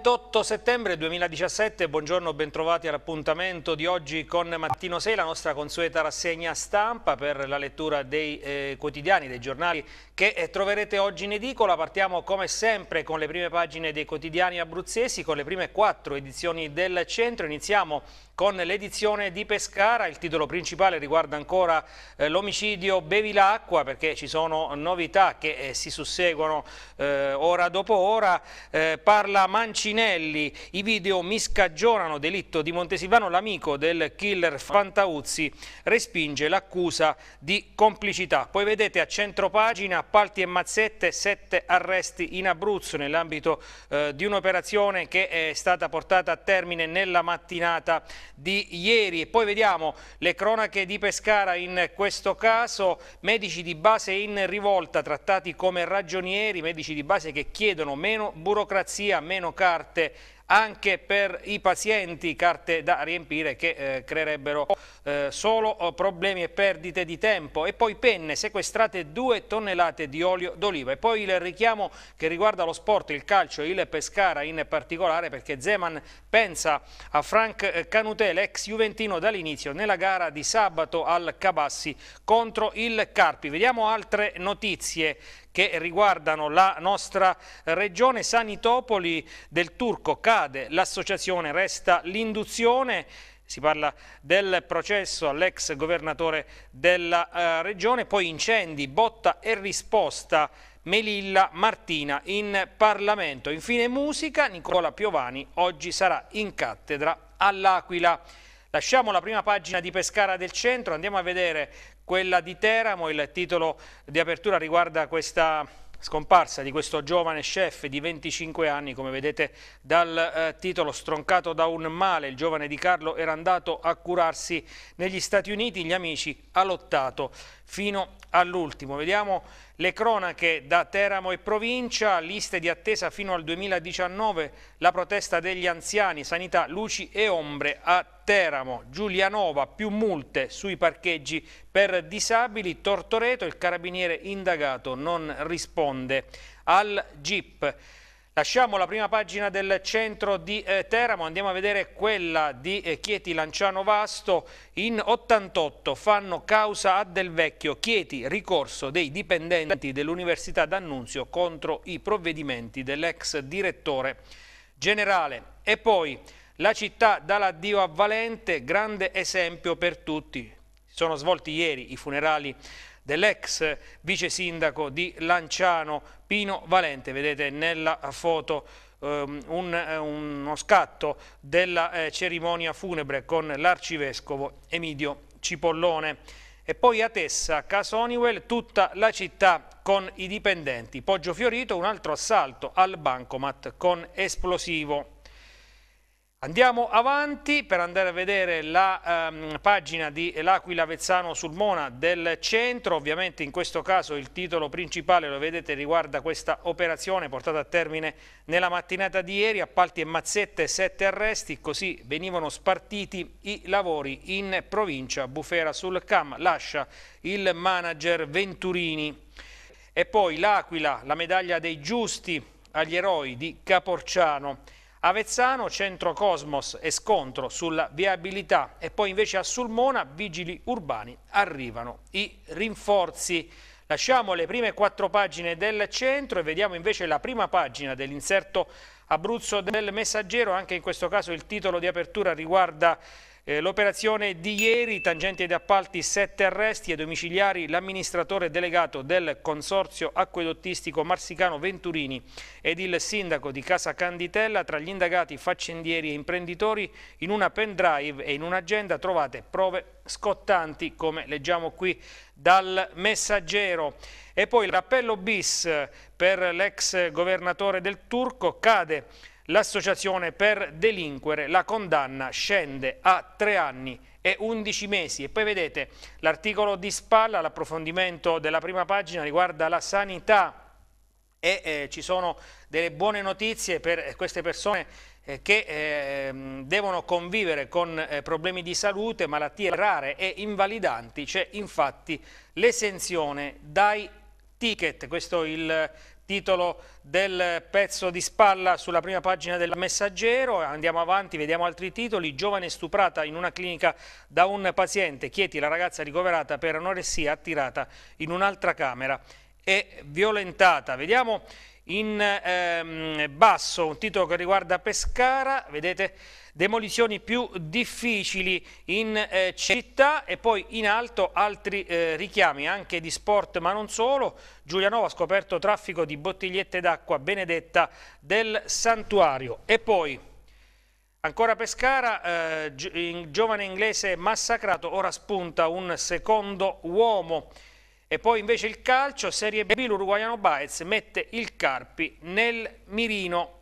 28 settembre 2017, buongiorno, bentrovati all'appuntamento di oggi con Mattino 6, la nostra consueta rassegna stampa per la lettura dei eh, quotidiani, dei giornali che eh, troverete oggi in edicola. Partiamo come sempre con le prime pagine dei quotidiani abruzzesi, con le prime quattro edizioni del centro. Iniziamo con l'edizione di Pescara. Il titolo principale riguarda ancora eh, l'omicidio Bevilacqua perché ci sono novità che eh, si susseguono eh, ora dopo ora. Eh, parla Mancinelli, i video mi scagionano, delitto di Montesilvano, l'amico del killer Fantauzzi respinge l'accusa di complicità. Poi vedete a centro pagina appalti e mazzette, sette arresti in Abruzzo nell'ambito eh, di un'operazione che è stata portata a termine nella mattinata di ieri. E poi vediamo le cronache di Pescara in questo caso, medici di base in rivolta, trattati come ragionieri, medici di base che chiedono meno burocrazia, meno carte anche per i pazienti, carte da riempire che eh, creerebbero eh, solo oh, problemi e perdite di tempo. E poi penne, sequestrate due tonnellate di olio d'oliva. E poi il richiamo che riguarda lo sport, il calcio, e il Pescara in particolare, perché Zeman pensa a Frank eh, Canutele, ex Juventino dall'inizio, nella gara di sabato al Cabassi contro il Carpi. Vediamo altre notizie che riguardano la nostra regione. Sanitopoli del Turco cade, l'associazione resta l'induzione si parla del processo all'ex governatore della eh, regione, poi incendi, botta e risposta Melilla Martina in Parlamento. Infine musica, Nicola Piovani oggi sarà in cattedra all'Aquila. Lasciamo la prima pagina di Pescara del centro, andiamo a vedere quella di Teramo, il titolo di apertura riguarda questa scomparsa di questo giovane chef di 25 anni, come vedete dal eh, titolo stroncato da un male, il giovane di Carlo era andato a curarsi negli Stati Uniti, gli amici ha lottato fino a all'ultimo. Vediamo le cronache da Teramo e provincia, liste di attesa fino al 2019, la protesta degli anziani, sanità, luci e ombre a Teramo, Giulianova, più multe sui parcheggi per disabili, Tortoreto, il carabiniere indagato non risponde al GIP. Lasciamo la prima pagina del centro di eh, Teramo, andiamo a vedere quella di eh, Chieti Lanciano Vasto. In 88 fanno causa a Del Vecchio Chieti ricorso dei dipendenti dell'Università d'Annunzio contro i provvedimenti dell'ex direttore generale. E poi la città dà l'addio a Valente, grande esempio per tutti. Sono svolti ieri i funerali dell'ex vice sindaco di Lanciano Pino Valente, vedete nella foto ehm, un, eh, uno scatto della eh, cerimonia funebre con l'arcivescovo Emidio Cipollone. E poi a Tessa, Casoniwell, tutta la città con i dipendenti. Poggio Fiorito, un altro assalto al bancomat con esplosivo. Andiamo avanti per andare a vedere la ehm, pagina di L'Aquila Vezzano sul Mona del centro, ovviamente in questo caso il titolo principale, lo vedete, riguarda questa operazione portata a termine nella mattinata di ieri, appalti e mazzette, sette arresti, così venivano spartiti i lavori in provincia, Bufera sul Cam, lascia il manager Venturini e poi L'Aquila, la medaglia dei giusti agli eroi di Caporciano. Avezzano, centro Cosmos e scontro sulla viabilità e poi invece a Sulmona, vigili urbani, arrivano i rinforzi. Lasciamo le prime quattro pagine del centro e vediamo invece la prima pagina dell'inserto Abruzzo del Messaggero, anche in questo caso il titolo di apertura riguarda eh, L'operazione di ieri, tangente ed appalti, sette arresti e domiciliari, l'amministratore delegato del consorzio acquedottistico marsicano Venturini ed il sindaco di Casa Canditella, tra gli indagati faccendieri e imprenditori, in una pendrive e in un'agenda trovate prove scottanti, come leggiamo qui dal messaggero. E poi il rappello bis per l'ex governatore del Turco cade L'associazione per delinquere, la condanna scende a tre anni e undici mesi. E poi vedete l'articolo di spalla, l'approfondimento della prima pagina riguarda la sanità e eh, ci sono delle buone notizie per eh, queste persone eh, che eh, devono convivere con eh, problemi di salute, malattie rare e invalidanti, c'è infatti l'esenzione dai ticket, questo è il titolo del pezzo di spalla sulla prima pagina del messaggero, andiamo avanti, vediamo altri titoli, giovane stuprata in una clinica da un paziente, Chieti la ragazza ricoverata per anoressia attirata in un'altra camera e violentata, vediamo in ehm, basso un titolo che riguarda Pescara, vedete demolizioni più difficili in eh, città e poi in alto altri eh, richiami anche di sport ma non solo. Giulianova ha scoperto traffico di bottigliette d'acqua benedetta del santuario e poi... Ancora Pescara, eh, in giovane inglese massacrato, ora spunta un secondo uomo. E poi invece il calcio, Serie B, l'Uruguayano Baez mette il Carpi nel mirino.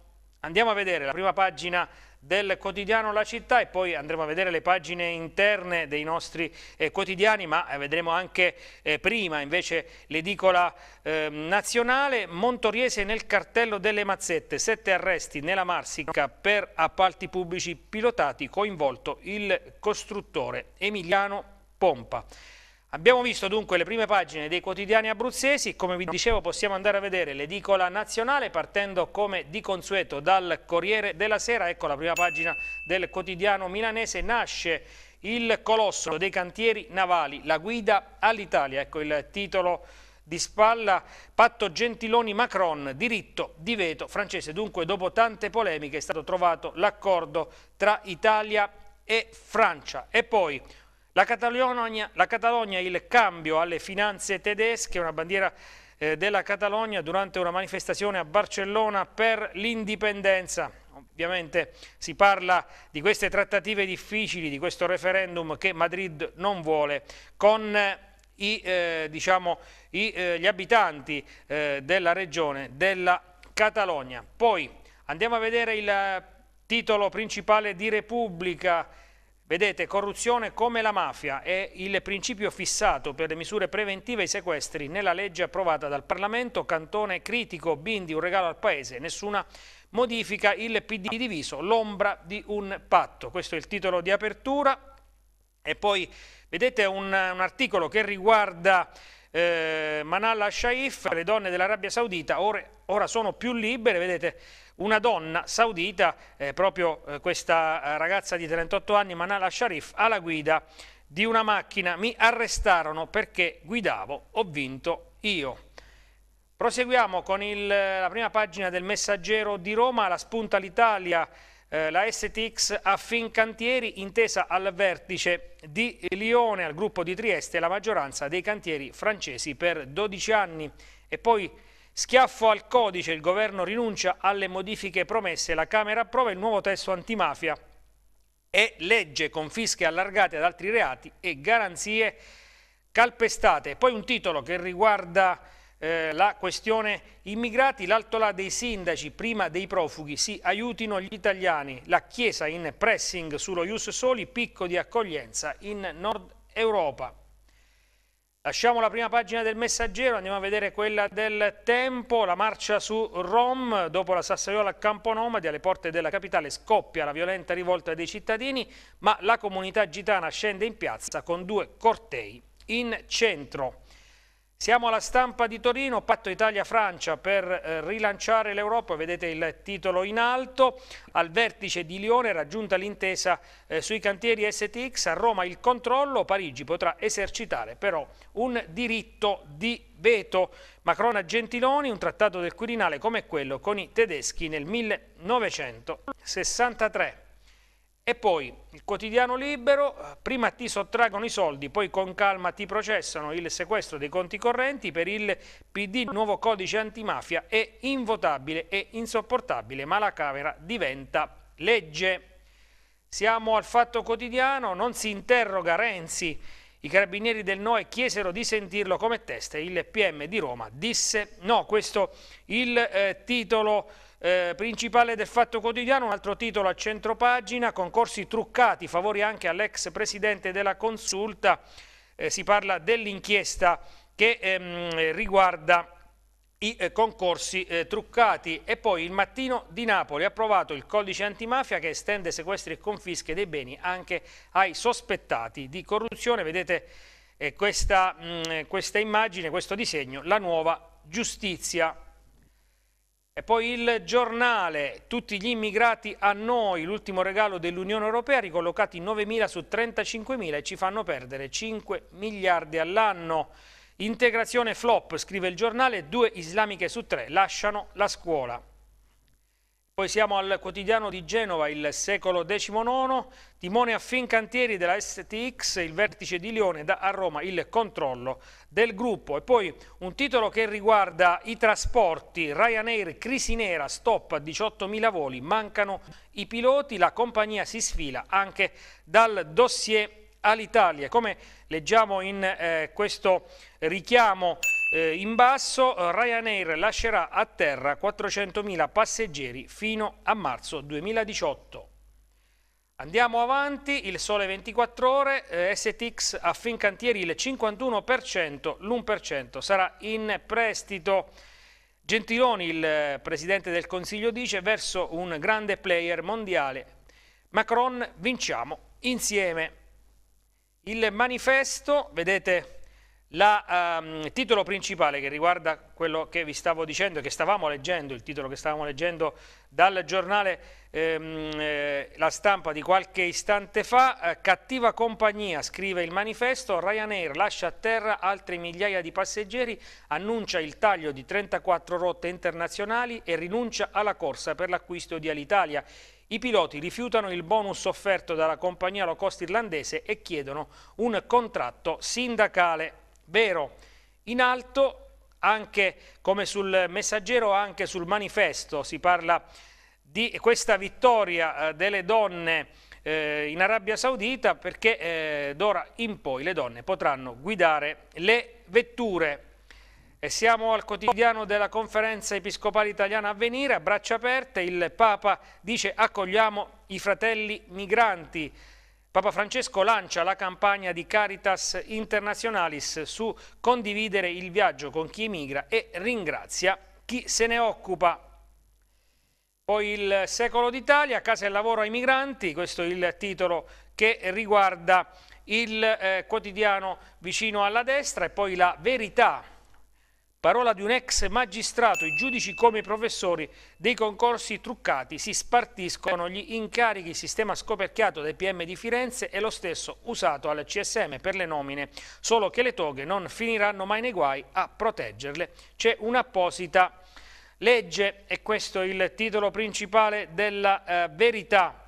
Andiamo a vedere la prima pagina del quotidiano La Città e poi andremo a vedere le pagine interne dei nostri eh, quotidiani ma eh, vedremo anche eh, prima invece l'edicola eh, nazionale Montoriese nel cartello delle mazzette sette arresti nella Marsica per appalti pubblici pilotati coinvolto il costruttore Emiliano Pompa Abbiamo visto dunque le prime pagine dei quotidiani abruzzesi, come vi dicevo possiamo andare a vedere l'edicola nazionale partendo come di consueto dal Corriere della Sera, ecco la prima pagina del quotidiano milanese, nasce il colosso dei cantieri navali, la guida all'Italia, ecco il titolo di spalla, patto Gentiloni-Macron, diritto di veto francese. Dunque, dopo tante polemiche, è stato trovato l'accordo tra Italia e Francia. E poi la Catalogna, la Catalogna il cambio alle finanze tedesche, una bandiera eh, della Catalogna durante una manifestazione a Barcellona per l'indipendenza. Ovviamente si parla di queste trattative difficili, di questo referendum che Madrid non vuole, con eh, i, eh, diciamo, i, eh, gli abitanti eh, della regione della Catalogna. Poi andiamo a vedere il eh, titolo principale di Repubblica Vedete, corruzione come la mafia è il principio fissato per le misure preventive ai sequestri nella legge approvata dal Parlamento, cantone critico, bindi, un regalo al Paese, nessuna modifica, il PD diviso, l'ombra di un patto. Questo è il titolo di apertura. E poi vedete un, un articolo che riguarda eh, Manal Shaif, le donne dell'Arabia Saudita, ora, ora sono più libere, vedete una donna saudita, eh, proprio eh, questa eh, ragazza di 38 anni, Manala Sharif, alla guida di una macchina. Mi arrestarono perché guidavo, ho vinto io. Proseguiamo con il, eh, la prima pagina del Messaggero di Roma, la spunta l'Italia, eh, la STX a Fincantieri, intesa al vertice di Lione, al gruppo di Trieste, la maggioranza dei cantieri francesi per 12 anni. E poi Schiaffo al codice, il governo rinuncia alle modifiche promesse, la Camera approva il nuovo testo antimafia e legge confische allargate ad altri reati e garanzie calpestate. Poi un titolo che riguarda eh, la questione immigrati, l'altolà dei sindaci prima dei profughi, si aiutino gli italiani, la Chiesa in pressing sullo Ius Soli, picco di accoglienza in Nord Europa. Lasciamo la prima pagina del messaggero, andiamo a vedere quella del tempo, la marcia su Rom, dopo la Sassaiola a Camponomadi alle porte della capitale scoppia la violenta rivolta dei cittadini, ma la comunità gitana scende in piazza con due cortei in centro. Siamo alla stampa di Torino, patto Italia-Francia per eh, rilanciare l'Europa, vedete il titolo in alto, al vertice di Lione raggiunta l'intesa eh, sui cantieri STX, a Roma il controllo, Parigi potrà esercitare però un diritto di veto. Macron a Gentiloni, un trattato del Quirinale come quello con i tedeschi nel 1963. E poi il quotidiano libero, eh, prima ti sottraggono i soldi, poi con calma ti processano il sequestro dei conti correnti per il PD, nuovo codice antimafia è invotabile e insopportabile, ma la Camera diventa legge. Siamo al fatto quotidiano, non si interroga Renzi. I carabinieri del NOE chiesero di sentirlo come testa, il PM di Roma disse no, questo il eh, titolo eh, principale del Fatto Quotidiano, un altro titolo a centro pagina, concorsi truccati, favori anche all'ex presidente della Consulta, eh, si parla dell'inchiesta che ehm, riguarda i eh, concorsi eh, truccati e poi il mattino di Napoli ha approvato il codice antimafia che estende sequestri e confische dei beni anche ai sospettati di corruzione, vedete eh, questa, mh, mm, eh, questa immagine, questo disegno, la nuova giustizia. E poi il giornale, tutti gli immigrati a noi, l'ultimo regalo dell'Unione Europea, ricollocati 9.000 su 35.000 e ci fanno perdere 5 miliardi all'anno. Integrazione flop, scrive il giornale, due islamiche su tre lasciano la scuola. Poi siamo al quotidiano di Genova, il secolo XIX, timone a fin cantieri della STX, il vertice di Lione dà a Roma il controllo del gruppo. E poi un titolo che riguarda i trasporti, Ryanair, crisi nera, stop a 18.000 voli, mancano i piloti, la compagnia si sfila anche dal dossier all'Italia. Come leggiamo in eh, questo richiamo eh, in basso eh, Ryanair lascerà a terra 400.000 passeggeri fino a marzo 2018. Andiamo avanti, il sole 24 ore, eh, STX a Fincantieri il 51%, l'1% sarà in prestito. Gentiloni, il eh, Presidente del Consiglio, dice verso un grande player mondiale. Macron, vinciamo insieme. Il manifesto, vedete il um, ehm, titolo principale che riguarda quello che vi stavo dicendo, che stavamo leggendo, il titolo che stavamo leggendo dal giornale ehm, eh, La Stampa di qualche istante fa, eh, cattiva compagnia, scrive il manifesto, Ryanair lascia a terra altre migliaia di passeggeri, annuncia il taglio di 34 rotte internazionali e rinuncia alla corsa per l'acquisto di Alitalia. I piloti rifiutano il bonus offerto dalla compagnia low cost irlandese e chiedono un contratto sindacale. Vero, in alto anche come sul messaggero, anche sul manifesto si parla di questa vittoria eh, delle donne eh, in Arabia Saudita perché eh, d'ora in poi le donne potranno guidare le vetture. E siamo al quotidiano della conferenza episcopale italiana a venire, a braccia aperte, il Papa dice accogliamo i fratelli migranti, Papa Francesco lancia la campagna di Caritas Internationalis su condividere il viaggio con chi emigra e ringrazia chi se ne occupa. Poi il secolo d'Italia, casa e lavoro ai migranti, questo è il titolo che riguarda il eh, quotidiano vicino alla destra e poi la verità Parola di un ex magistrato, i giudici come i professori dei concorsi truccati si spartiscono gli incarichi, sistema scoperchiato dai PM di Firenze e lo stesso usato al CSM per le nomine, solo che le toghe non finiranno mai nei guai a proteggerle. C'è un'apposita legge e questo è il titolo principale della eh, verità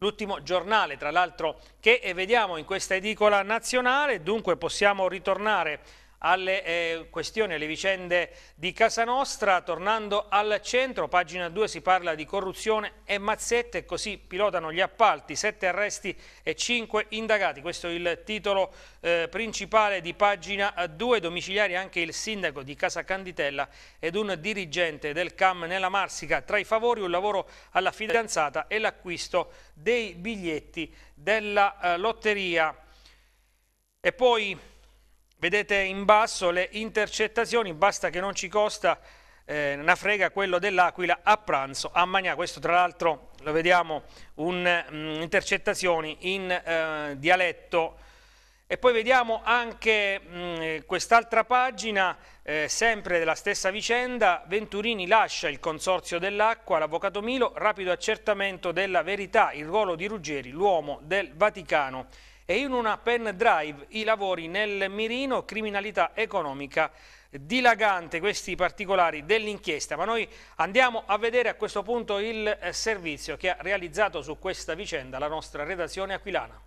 l'ultimo giornale tra l'altro che eh, vediamo in questa edicola nazionale, dunque possiamo ritornare alle eh, questioni, alle vicende di Casa Nostra. Tornando al centro, pagina 2 si parla di corruzione e mazzette, così pilotano gli appalti, 7 arresti e 5 indagati. Questo è il titolo eh, principale di pagina 2, domiciliari anche il sindaco di Casa Canditella ed un dirigente del CAM nella Marsica. Tra i favori un lavoro alla fidanzata e l'acquisto dei biglietti della eh, lotteria. E poi vedete in basso le intercettazioni, basta che non ci costa eh, una frega quello dell'Aquila a pranzo a Magnà, questo tra l'altro lo vediamo un um, intercettazioni in eh, dialetto e poi vediamo anche mm, quest'altra pagina, eh, sempre della stessa vicenda, Venturini lascia il consorzio dell'acqua, l'avvocato Milo, rapido accertamento della verità, il ruolo di Ruggeri, l'uomo del Vaticano e in una pen drive i lavori nel mirino criminalità economica dilagante questi particolari dell'inchiesta, ma noi andiamo a vedere a questo punto il eh, servizio che ha realizzato su questa vicenda la nostra redazione aquilana.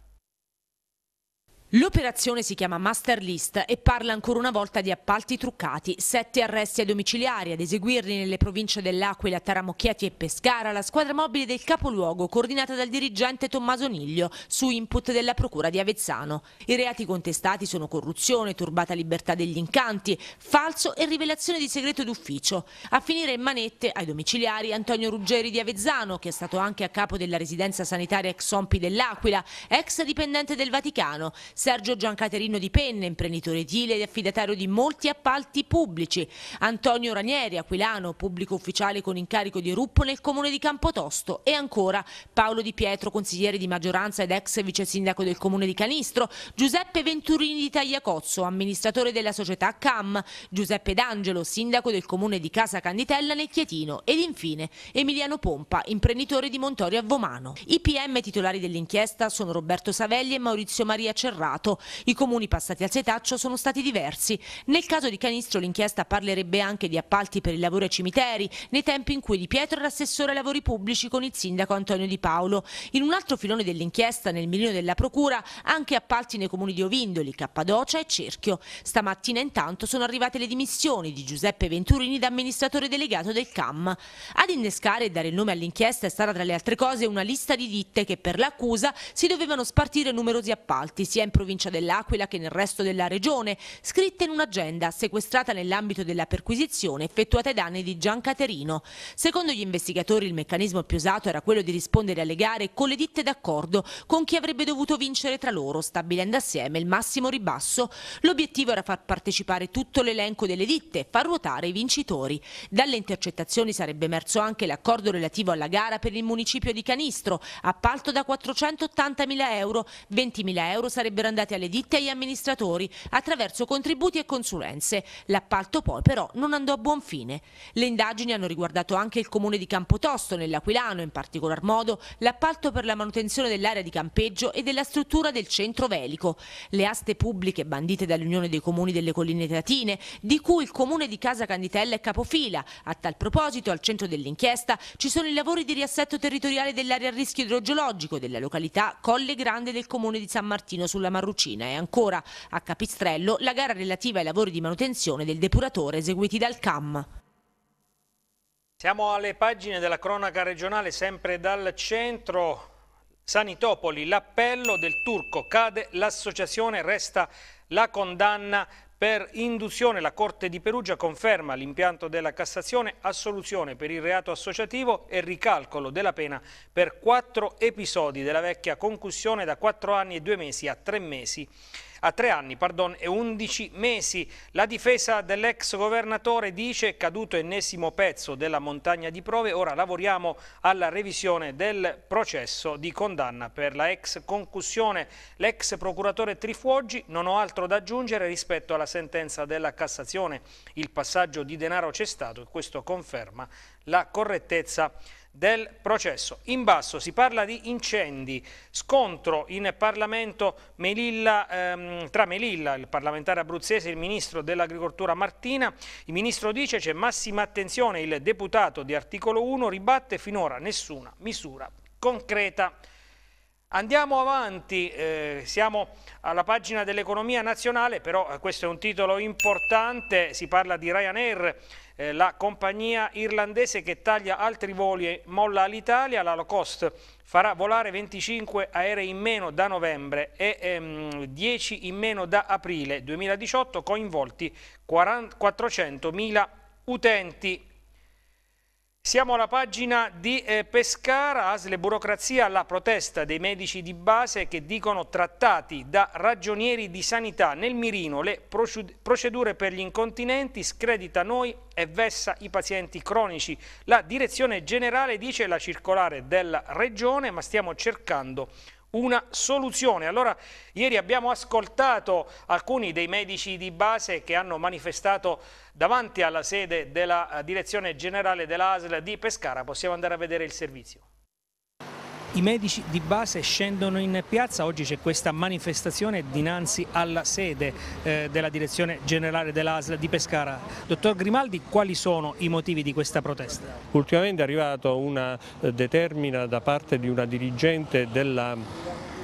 L'operazione si chiama Master List e parla ancora una volta di appalti truccati, sette arresti ai domiciliari ad eseguirli nelle province dell'Aquila, Taramocchieti e Pescara, la squadra mobile del capoluogo coordinata dal dirigente Tommaso Niglio su input della procura di Avezzano. I reati contestati sono corruzione, turbata libertà degli incanti, falso e rivelazione di segreto d'ufficio. A finire in manette ai domiciliari Antonio Ruggeri di Avezzano, che è stato anche a capo della residenza sanitaria ex Ompi dell'Aquila, ex dipendente del Vaticano, Sergio Giancaterino Di Penne, imprenditore edile ed affidatario di molti appalti pubblici, Antonio Ranieri, aquilano, pubblico ufficiale con incarico di Ruppo nel comune di Campotosto e ancora Paolo Di Pietro, consigliere di maggioranza ed ex vice sindaco del comune di Canistro, Giuseppe Venturini di Tagliacozzo, amministratore della società CAM, Giuseppe D'Angelo, sindaco del comune di Casa Canditella nel Chietino ed infine Emiliano Pompa, imprenditore di Montorio a Vomano. I PM titolari dell'inchiesta sono Roberto Savelli e Maurizio Maria Cerrato passato. I comuni passati al setaccio sono stati diversi. Nel caso di Canistro l'inchiesta parlerebbe anche di appalti per i lavori ai cimiteri, nei tempi in cui Di Pietro era assessore ai lavori pubblici con il sindaco Antonio Di Paolo. In un altro filone dell'inchiesta, nel milione della procura, anche appalti nei comuni di Ovindoli, Cappadocia e Cerchio. Stamattina intanto sono arrivate le dimissioni di Giuseppe Venturini da amministratore delegato del CAM. Ad innescare e dare il nome all'inchiesta è stata tra le altre cose una lista di ditte che per l'accusa si dovevano spartire numerosi appalti sia in provincia dell'Aquila che nel resto della regione, scritte in un'agenda sequestrata nell'ambito della perquisizione effettuata ai danni di Gian Caterino. Secondo gli investigatori il meccanismo più usato era quello di rispondere alle gare con le ditte d'accordo con chi avrebbe dovuto vincere tra loro, stabilendo assieme il massimo ribasso. L'obiettivo era far partecipare tutto l'elenco delle ditte e far ruotare i vincitori. Dalle intercettazioni sarebbe emerso anche l'accordo relativo alla gara per il municipio di Canistro, appalto da 480.000 euro, 20.000 euro sarebbero sarebbero andati alle ditte e agli amministratori attraverso contributi e consulenze. L'appalto poi però non andò a buon fine. Le indagini hanno riguardato anche il comune di Campotosto, nell'Aquilano, in particolar modo l'appalto per la manutenzione dell'area di campeggio e della struttura del centro velico. Le aste pubbliche bandite dall'Unione dei Comuni delle Colline Teatine, di cui il comune di Casa Canditella è capofila. A tal proposito, al centro dell'inchiesta ci sono i lavori di riassetto territoriale dell'area a rischio idrogeologico della località Colle Grande del comune di San Martino sulla Marrucina e ancora a Capistrello la gara relativa ai lavori di manutenzione del depuratore eseguiti dal CAM. Siamo alle pagine della cronaca regionale, sempre dal centro. Sanitopoli, l'appello del turco cade, l'associazione resta la condanna per induzione la Corte di Perugia conferma l'impianto della Cassazione assoluzione per il reato associativo e ricalcolo della pena per quattro episodi della vecchia concussione da quattro anni e due mesi a tre mesi a tre anni pardon, e undici mesi. La difesa dell'ex governatore dice caduto ennesimo pezzo della montagna di prove, ora lavoriamo alla revisione del processo di condanna per la ex concussione. L'ex procuratore Trifuoggi non ho altro da aggiungere rispetto alla sentenza della Cassazione. Il passaggio di denaro c'è stato e questo conferma la correttezza del processo. In basso si parla di incendi, scontro in Parlamento Melilla, ehm, tra Melilla, il parlamentare abruzzese, e il ministro dell'agricoltura Martina. Il ministro dice c'è massima attenzione, il deputato di articolo 1 ribatte finora nessuna misura concreta. Andiamo avanti, eh, siamo alla pagina dell'economia nazionale, però eh, questo è un titolo importante, si parla di Ryanair, eh, la compagnia irlandese che taglia altri voli e molla all'Italia, la low cost farà volare 25 aerei in meno da novembre e ehm, 10 in meno da aprile 2018, coinvolti 400.000 utenti. Siamo alla pagina di eh, Pescara, Asle Burocrazia, la protesta dei medici di base che dicono trattati da ragionieri di sanità nel mirino le procedure per gli incontinenti, scredita noi e vessa i pazienti cronici. La direzione generale dice la circolare della regione ma stiamo cercando una soluzione. Allora, ieri abbiamo ascoltato alcuni dei medici di base che hanno manifestato davanti alla sede della eh, Direzione Generale dell'ASL di Pescara. Possiamo andare a vedere il servizio. I medici di base scendono in piazza, oggi c'è questa manifestazione dinanzi alla sede eh, della direzione generale dell'ASL di Pescara. Dottor Grimaldi, quali sono i motivi di questa protesta? Ultimamente è arrivata una eh, determina da parte di una dirigente della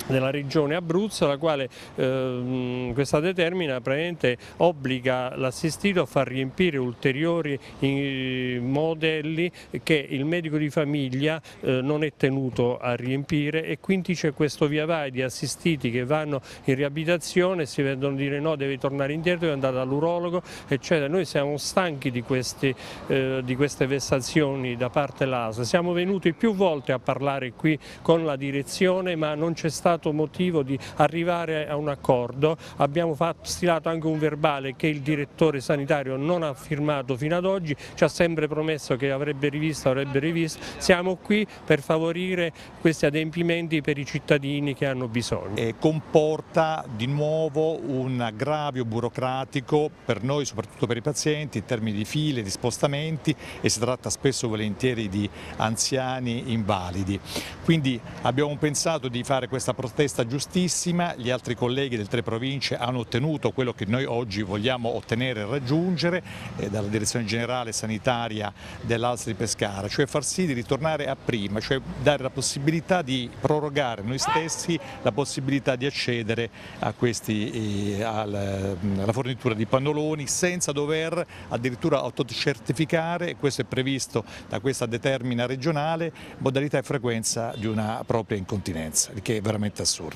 della regione Abruzzo, la quale ehm, questa determina praticamente obbliga l'assistito a far riempire ulteriori eh, modelli che il medico di famiglia eh, non è tenuto a riempire e quindi c'è questo via vai di assistiti che vanno in riabilitazione, e si vedono dire no, devi tornare indietro, devi andare dall'urologo, eccetera. Noi siamo stanchi di, questi, eh, di queste vessazioni da parte dell'ASA, siamo venuti più volte a parlare qui con la direzione ma non c'è stato stato motivo di arrivare a un accordo, abbiamo fatto, stilato anche un verbale che il direttore sanitario non ha firmato fino ad oggi, ci ha sempre promesso che avrebbe rivisto, avrebbe rivisto, siamo qui per favorire questi adempimenti per i cittadini che hanno bisogno. E comporta di nuovo un aggravio burocratico per noi, soprattutto per i pazienti, in termini di file, di spostamenti e si tratta spesso e volentieri di anziani invalidi. Quindi abbiamo pensato di fare questa procedura protesta giustissima, gli altri colleghi del tre province hanno ottenuto quello che noi oggi vogliamo ottenere e raggiungere eh, dalla direzione generale sanitaria dell'Alsa di Pescara, cioè far sì di ritornare a prima, cioè dare la possibilità di prorogare noi stessi la possibilità di accedere questi, eh, alla, mm, alla fornitura di pannoloni senza dover addirittura autocertificare, questo è previsto da questa determina regionale, modalità e frequenza di una propria incontinenza, il che è veramente veramente assurdo.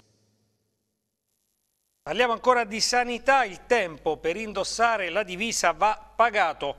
Parliamo ancora di sanità, il tempo per indossare la divisa va pagato.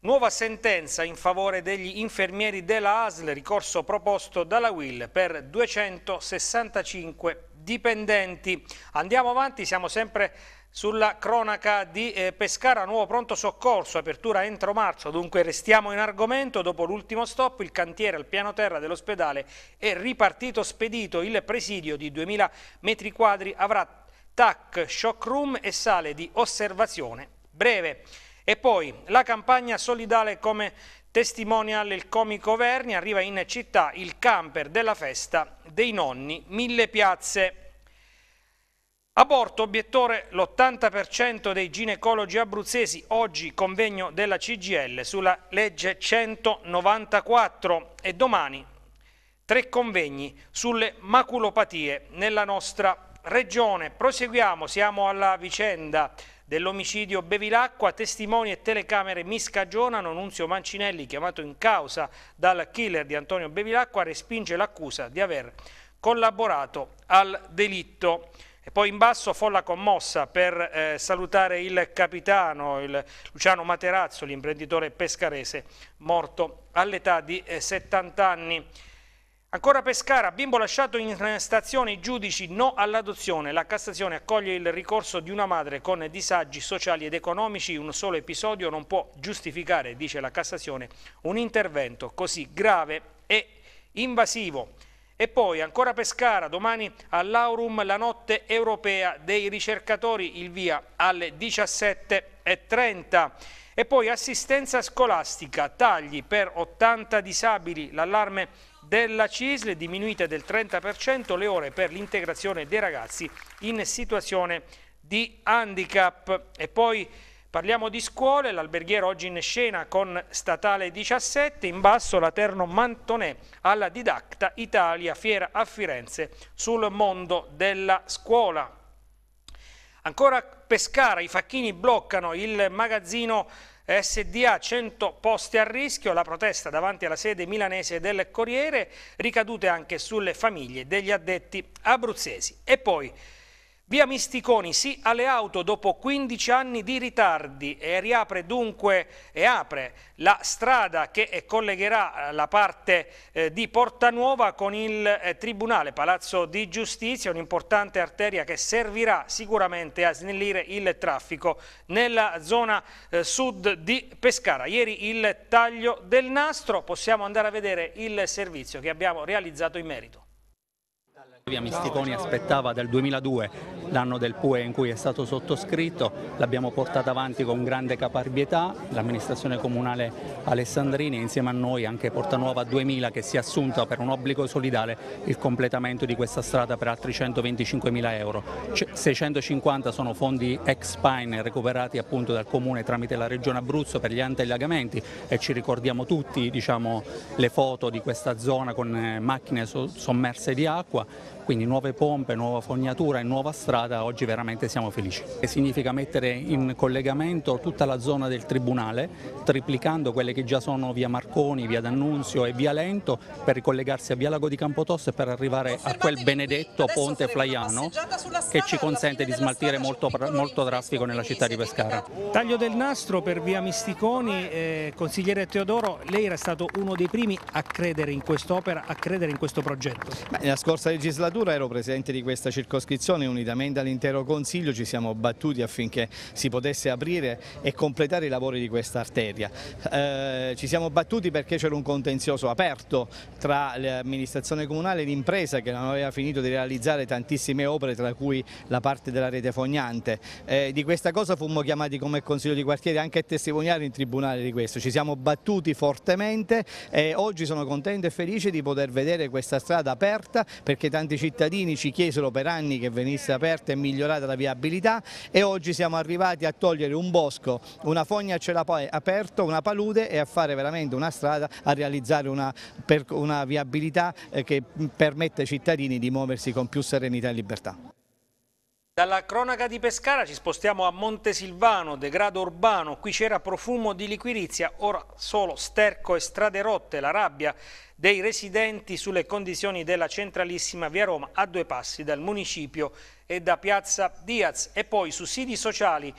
Nuova sentenza in favore degli infermieri della ASL, ricorso proposto dalla WIL per 265 dipendenti. Andiamo avanti, siamo sempre sulla cronaca di eh, Pescara, nuovo pronto soccorso, apertura entro marzo, dunque restiamo in argomento. Dopo l'ultimo stop, il cantiere al piano terra dell'ospedale è ripartito spedito. Il presidio di 2000 metri quadri avrà TAC, shock room e sale di osservazione breve. E poi la campagna solidale come testimonial il comico Verni, arriva in città il camper della festa dei nonni, mille piazze. Aborto, obiettore l'80% dei ginecologi abruzzesi, oggi convegno della CGL sulla legge 194 e domani tre convegni sulle maculopatie nella nostra regione. Proseguiamo, siamo alla vicenda dell'omicidio Bevilacqua, testimoni e telecamere mi scagionano, Nunzio Mancinelli chiamato in causa dal killer di Antonio Bevilacqua respinge l'accusa di aver collaborato al delitto. E poi in basso folla commossa per eh, salutare il capitano, il Luciano Materazzo, l'imprenditore pescarese, morto all'età di eh, 70 anni. Ancora Pescara, bimbo lasciato in stazione, i giudici no all'adozione. La Cassazione accoglie il ricorso di una madre con disagi sociali ed economici. Un solo episodio non può giustificare, dice la Cassazione, un intervento così grave e invasivo. E poi ancora Pescara, domani all'Aurum la notte europea dei ricercatori, il via alle 17.30. E poi assistenza scolastica, tagli per 80 disabili, l'allarme della CISL diminuite del 30% le ore per l'integrazione dei ragazzi in situazione di handicap. E poi Parliamo di scuole, l'alberghiero oggi in scena con Statale 17, in basso Laterno Mantonè alla Didacta Italia, fiera a Firenze sul mondo della scuola. Ancora Pescara, i facchini bloccano il magazzino SDA 100 posti a rischio, la protesta davanti alla sede milanese del Corriere, ricadute anche sulle famiglie degli addetti abruzzesi. E poi Via Misticoni sì alle auto dopo 15 anni di ritardi e riapre dunque e apre la strada che eh, collegherà eh, la parte eh, di Nuova con il eh, Tribunale Palazzo di Giustizia, un'importante arteria che servirà sicuramente a snellire il traffico nella zona eh, sud di Pescara. Ieri il taglio del nastro, possiamo andare a vedere il servizio che abbiamo realizzato in merito. Via Misticoni aspettava dal 2002 l'anno del PUE in cui è stato sottoscritto, l'abbiamo portata avanti con grande caparbietà, l'amministrazione comunale Alessandrini insieme a noi anche Portanuova 2000 che si è assunta per un obbligo solidale il completamento di questa strada per altri 125 mila euro. 650 sono fondi ex Pine recuperati appunto dal comune tramite la regione Abruzzo per gli antillagamenti e ci ricordiamo tutti diciamo, le foto di questa zona con eh, macchine sommerse di acqua quindi nuove pompe, nuova fognatura e nuova strada, oggi veramente siamo felici. E significa mettere in collegamento tutta la zona del Tribunale, triplicando quelle che già sono via Marconi, via D'Annunzio e via Lento per ricollegarsi a via Lago di Campotosso e per arrivare a quel benedetto ponte flaiano che ci consente di smaltire molto, molto traffico nella città di Pescara. Taglio del nastro per via Misticoni, eh, consigliere Teodoro, lei era stato uno dei primi a credere in quest'opera, a credere in questo progetto. Beh, nella scorsa legislatura legislatura ero presidente di questa circoscrizione unitamente all'intero Consiglio ci siamo battuti affinché si potesse aprire e completare i lavori di questa arteria. Eh, ci siamo battuti perché c'era un contenzioso aperto tra l'amministrazione comunale e l'impresa che non aveva finito di realizzare tantissime opere tra cui la parte della rete fognante. Eh, di questa cosa fummo chiamati come Consiglio di quartiere anche a testimoniare in tribunale di questo, ci siamo battuti fortemente e oggi sono contento e felice di poter vedere questa strada aperta perché tanti cittadini ci chiesero per anni che venisse aperta e migliorata la viabilità e oggi siamo arrivati a togliere un bosco, una fogna a cielo aperto, una palude e a fare veramente una strada, a realizzare una, una viabilità eh, che permette ai cittadini di muoversi con più serenità e libertà. Dalla cronaca di Pescara ci spostiamo a Montesilvano, degrado urbano, qui c'era profumo di liquirizia, ora solo sterco e strade rotte, la rabbia dei residenti sulle condizioni della centralissima via Roma a due passi dal municipio e da piazza Diaz e poi sussidi sociali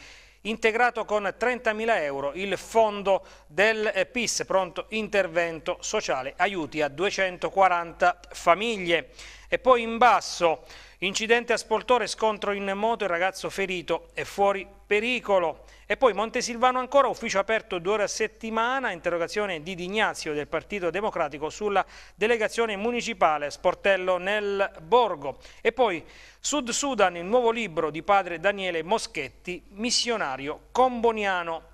integrato con 30.000 euro il fondo del PIS, pronto intervento sociale, aiuti a 240 famiglie e poi in basso Incidente a Spoltore, scontro in moto, il ragazzo ferito è fuori pericolo. E poi Montesilvano ancora, ufficio aperto due ore a settimana, interrogazione di Dignazio del Partito Democratico sulla delegazione municipale Sportello nel Borgo. E poi Sud Sudan, il nuovo libro di padre Daniele Moschetti, missionario comboniano.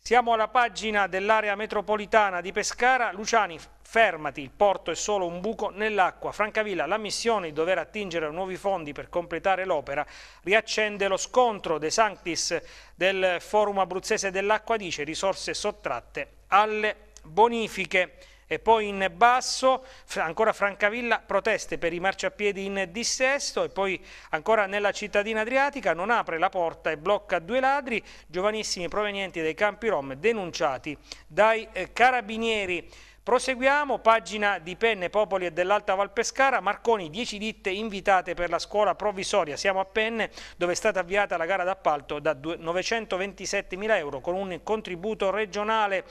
Siamo alla pagina dell'area metropolitana di Pescara. Luciani fermati, il porto è solo un buco nell'acqua. Francavilla, la missione di dover attingere nuovi fondi per completare l'opera riaccende lo scontro De Sanctis del Forum Abruzzese dell'Acqua dice risorse sottratte alle bonifiche. E poi in basso, ancora Francavilla, proteste per i marciapiedi in dissesto e poi ancora nella cittadina adriatica non apre la porta e blocca due ladri, giovanissimi provenienti dai campi rom denunciati dai eh, carabinieri. Proseguiamo, pagina di Penne, Popoli e dell'Alta Val Pescara, Marconi, 10 ditte invitate per la scuola provvisoria. Siamo a Penne, dove è stata avviata la gara d'appalto da 927 mila euro con un contributo regionale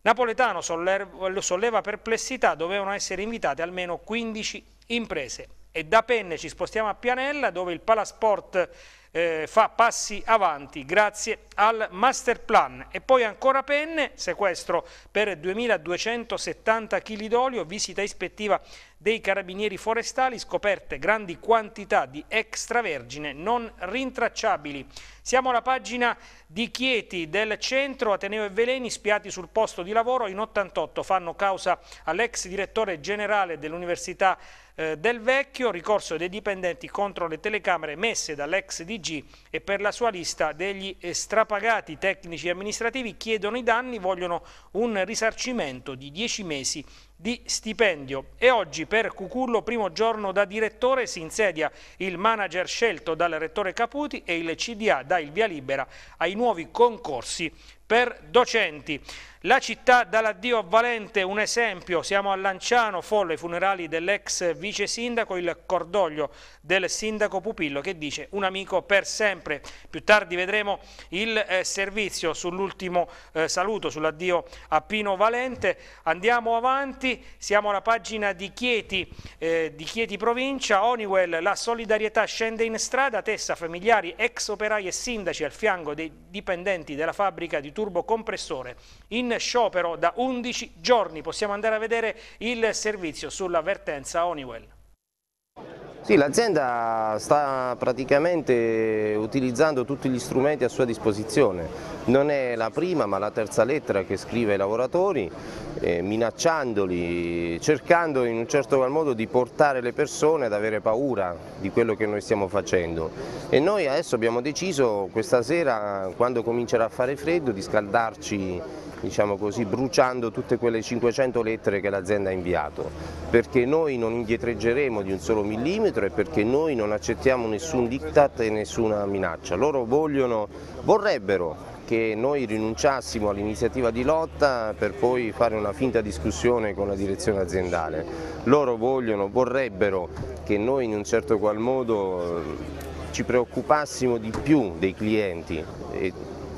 Napoletano solleva perplessità, dovevano essere invitate almeno 15 imprese. E da Penne ci spostiamo a Pianella dove il Palasport eh, fa passi avanti grazie al master plan. E poi ancora penne, sequestro per 2270 kg d'olio, visita ispettiva dei carabinieri forestali scoperte grandi quantità di extravergine non rintracciabili. Siamo alla pagina di Chieti del centro, Ateneo e Veleni spiati sul posto di lavoro in 88 fanno causa all'ex direttore generale dell'Università eh, del Vecchio, ricorso dei dipendenti contro le telecamere messe dall'ex DG e per la sua lista degli strapagati tecnici e amministrativi chiedono i danni, vogliono un risarcimento di 10 mesi di stipendio e oggi per Cucullo primo giorno da direttore si insedia il manager scelto dal rettore Caputi e il CDA dà il via libera ai nuovi concorsi per docenti. La città dà l'addio a Valente, un esempio, siamo a Lanciano, folle i funerali dell'ex vice sindaco, il cordoglio del sindaco Pupillo che dice un amico per sempre. Più tardi vedremo il eh, servizio sull'ultimo eh, saluto, sull'addio a Pino Valente. Andiamo avanti, siamo alla pagina di Chieti, eh, di Chieti provincia, Oniwell, la solidarietà scende in strada, Tessa, familiari, ex operai e sindaci al fianco dei dipendenti della fabbrica di turbocompressore. In in sciopero da 11 giorni. Possiamo andare a vedere il servizio sull'avvertenza Honeywell. Sì, l'azienda sta praticamente utilizzando tutti gli strumenti a sua disposizione, non è la prima ma la terza lettera che scrive ai lavoratori, eh, minacciandoli, cercando in un certo qual modo di portare le persone ad avere paura di quello che noi stiamo facendo. E noi adesso abbiamo deciso questa sera, quando comincerà a fare freddo, di scaldarci diciamo così, bruciando tutte quelle 500 lettere che l'azienda ha inviato, perché noi non indietreggeremo di un solo millimetro e perché noi non accettiamo nessun diktat e nessuna minaccia. Loro vogliono, vorrebbero che noi rinunciassimo all'iniziativa di lotta per poi fare una finta discussione con la direzione aziendale. Loro vogliono, vorrebbero che noi in un certo qual modo eh, ci preoccupassimo di più dei clienti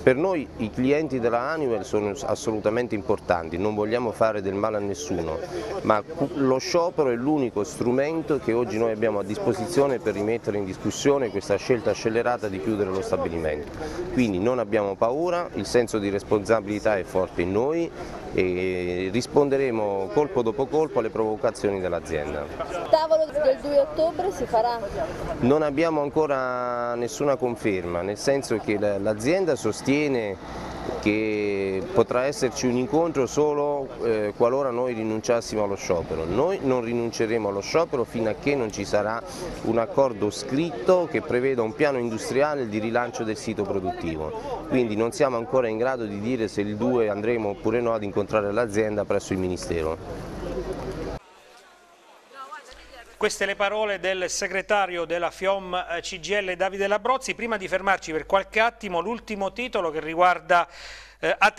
per noi i clienti della Anuel sono assolutamente importanti, non vogliamo fare del male a nessuno, ma lo sciopero è l'unico strumento che oggi noi abbiamo a disposizione per rimettere in discussione questa scelta accelerata di chiudere lo stabilimento. Quindi non abbiamo paura, il senso di responsabilità è forte in noi e risponderemo colpo dopo colpo alle provocazioni dell'azienda. Il tavolo del 2 ottobre si farà? Non abbiamo ancora nessuna conferma, nel senso che l'azienda sostiene ritiene che potrà esserci un incontro solo eh, qualora noi rinunciassimo allo sciopero. Noi non rinunceremo allo sciopero fino a che non ci sarà un accordo scritto che preveda un piano industriale di rilancio del sito produttivo. Quindi non siamo ancora in grado di dire se il 2 andremo oppure no ad incontrare l'azienda presso il Ministero. Queste le parole del segretario della FIOM eh, CGL Davide Labrozzi. Prima di fermarci per qualche attimo, l'ultimo titolo che riguarda eh, a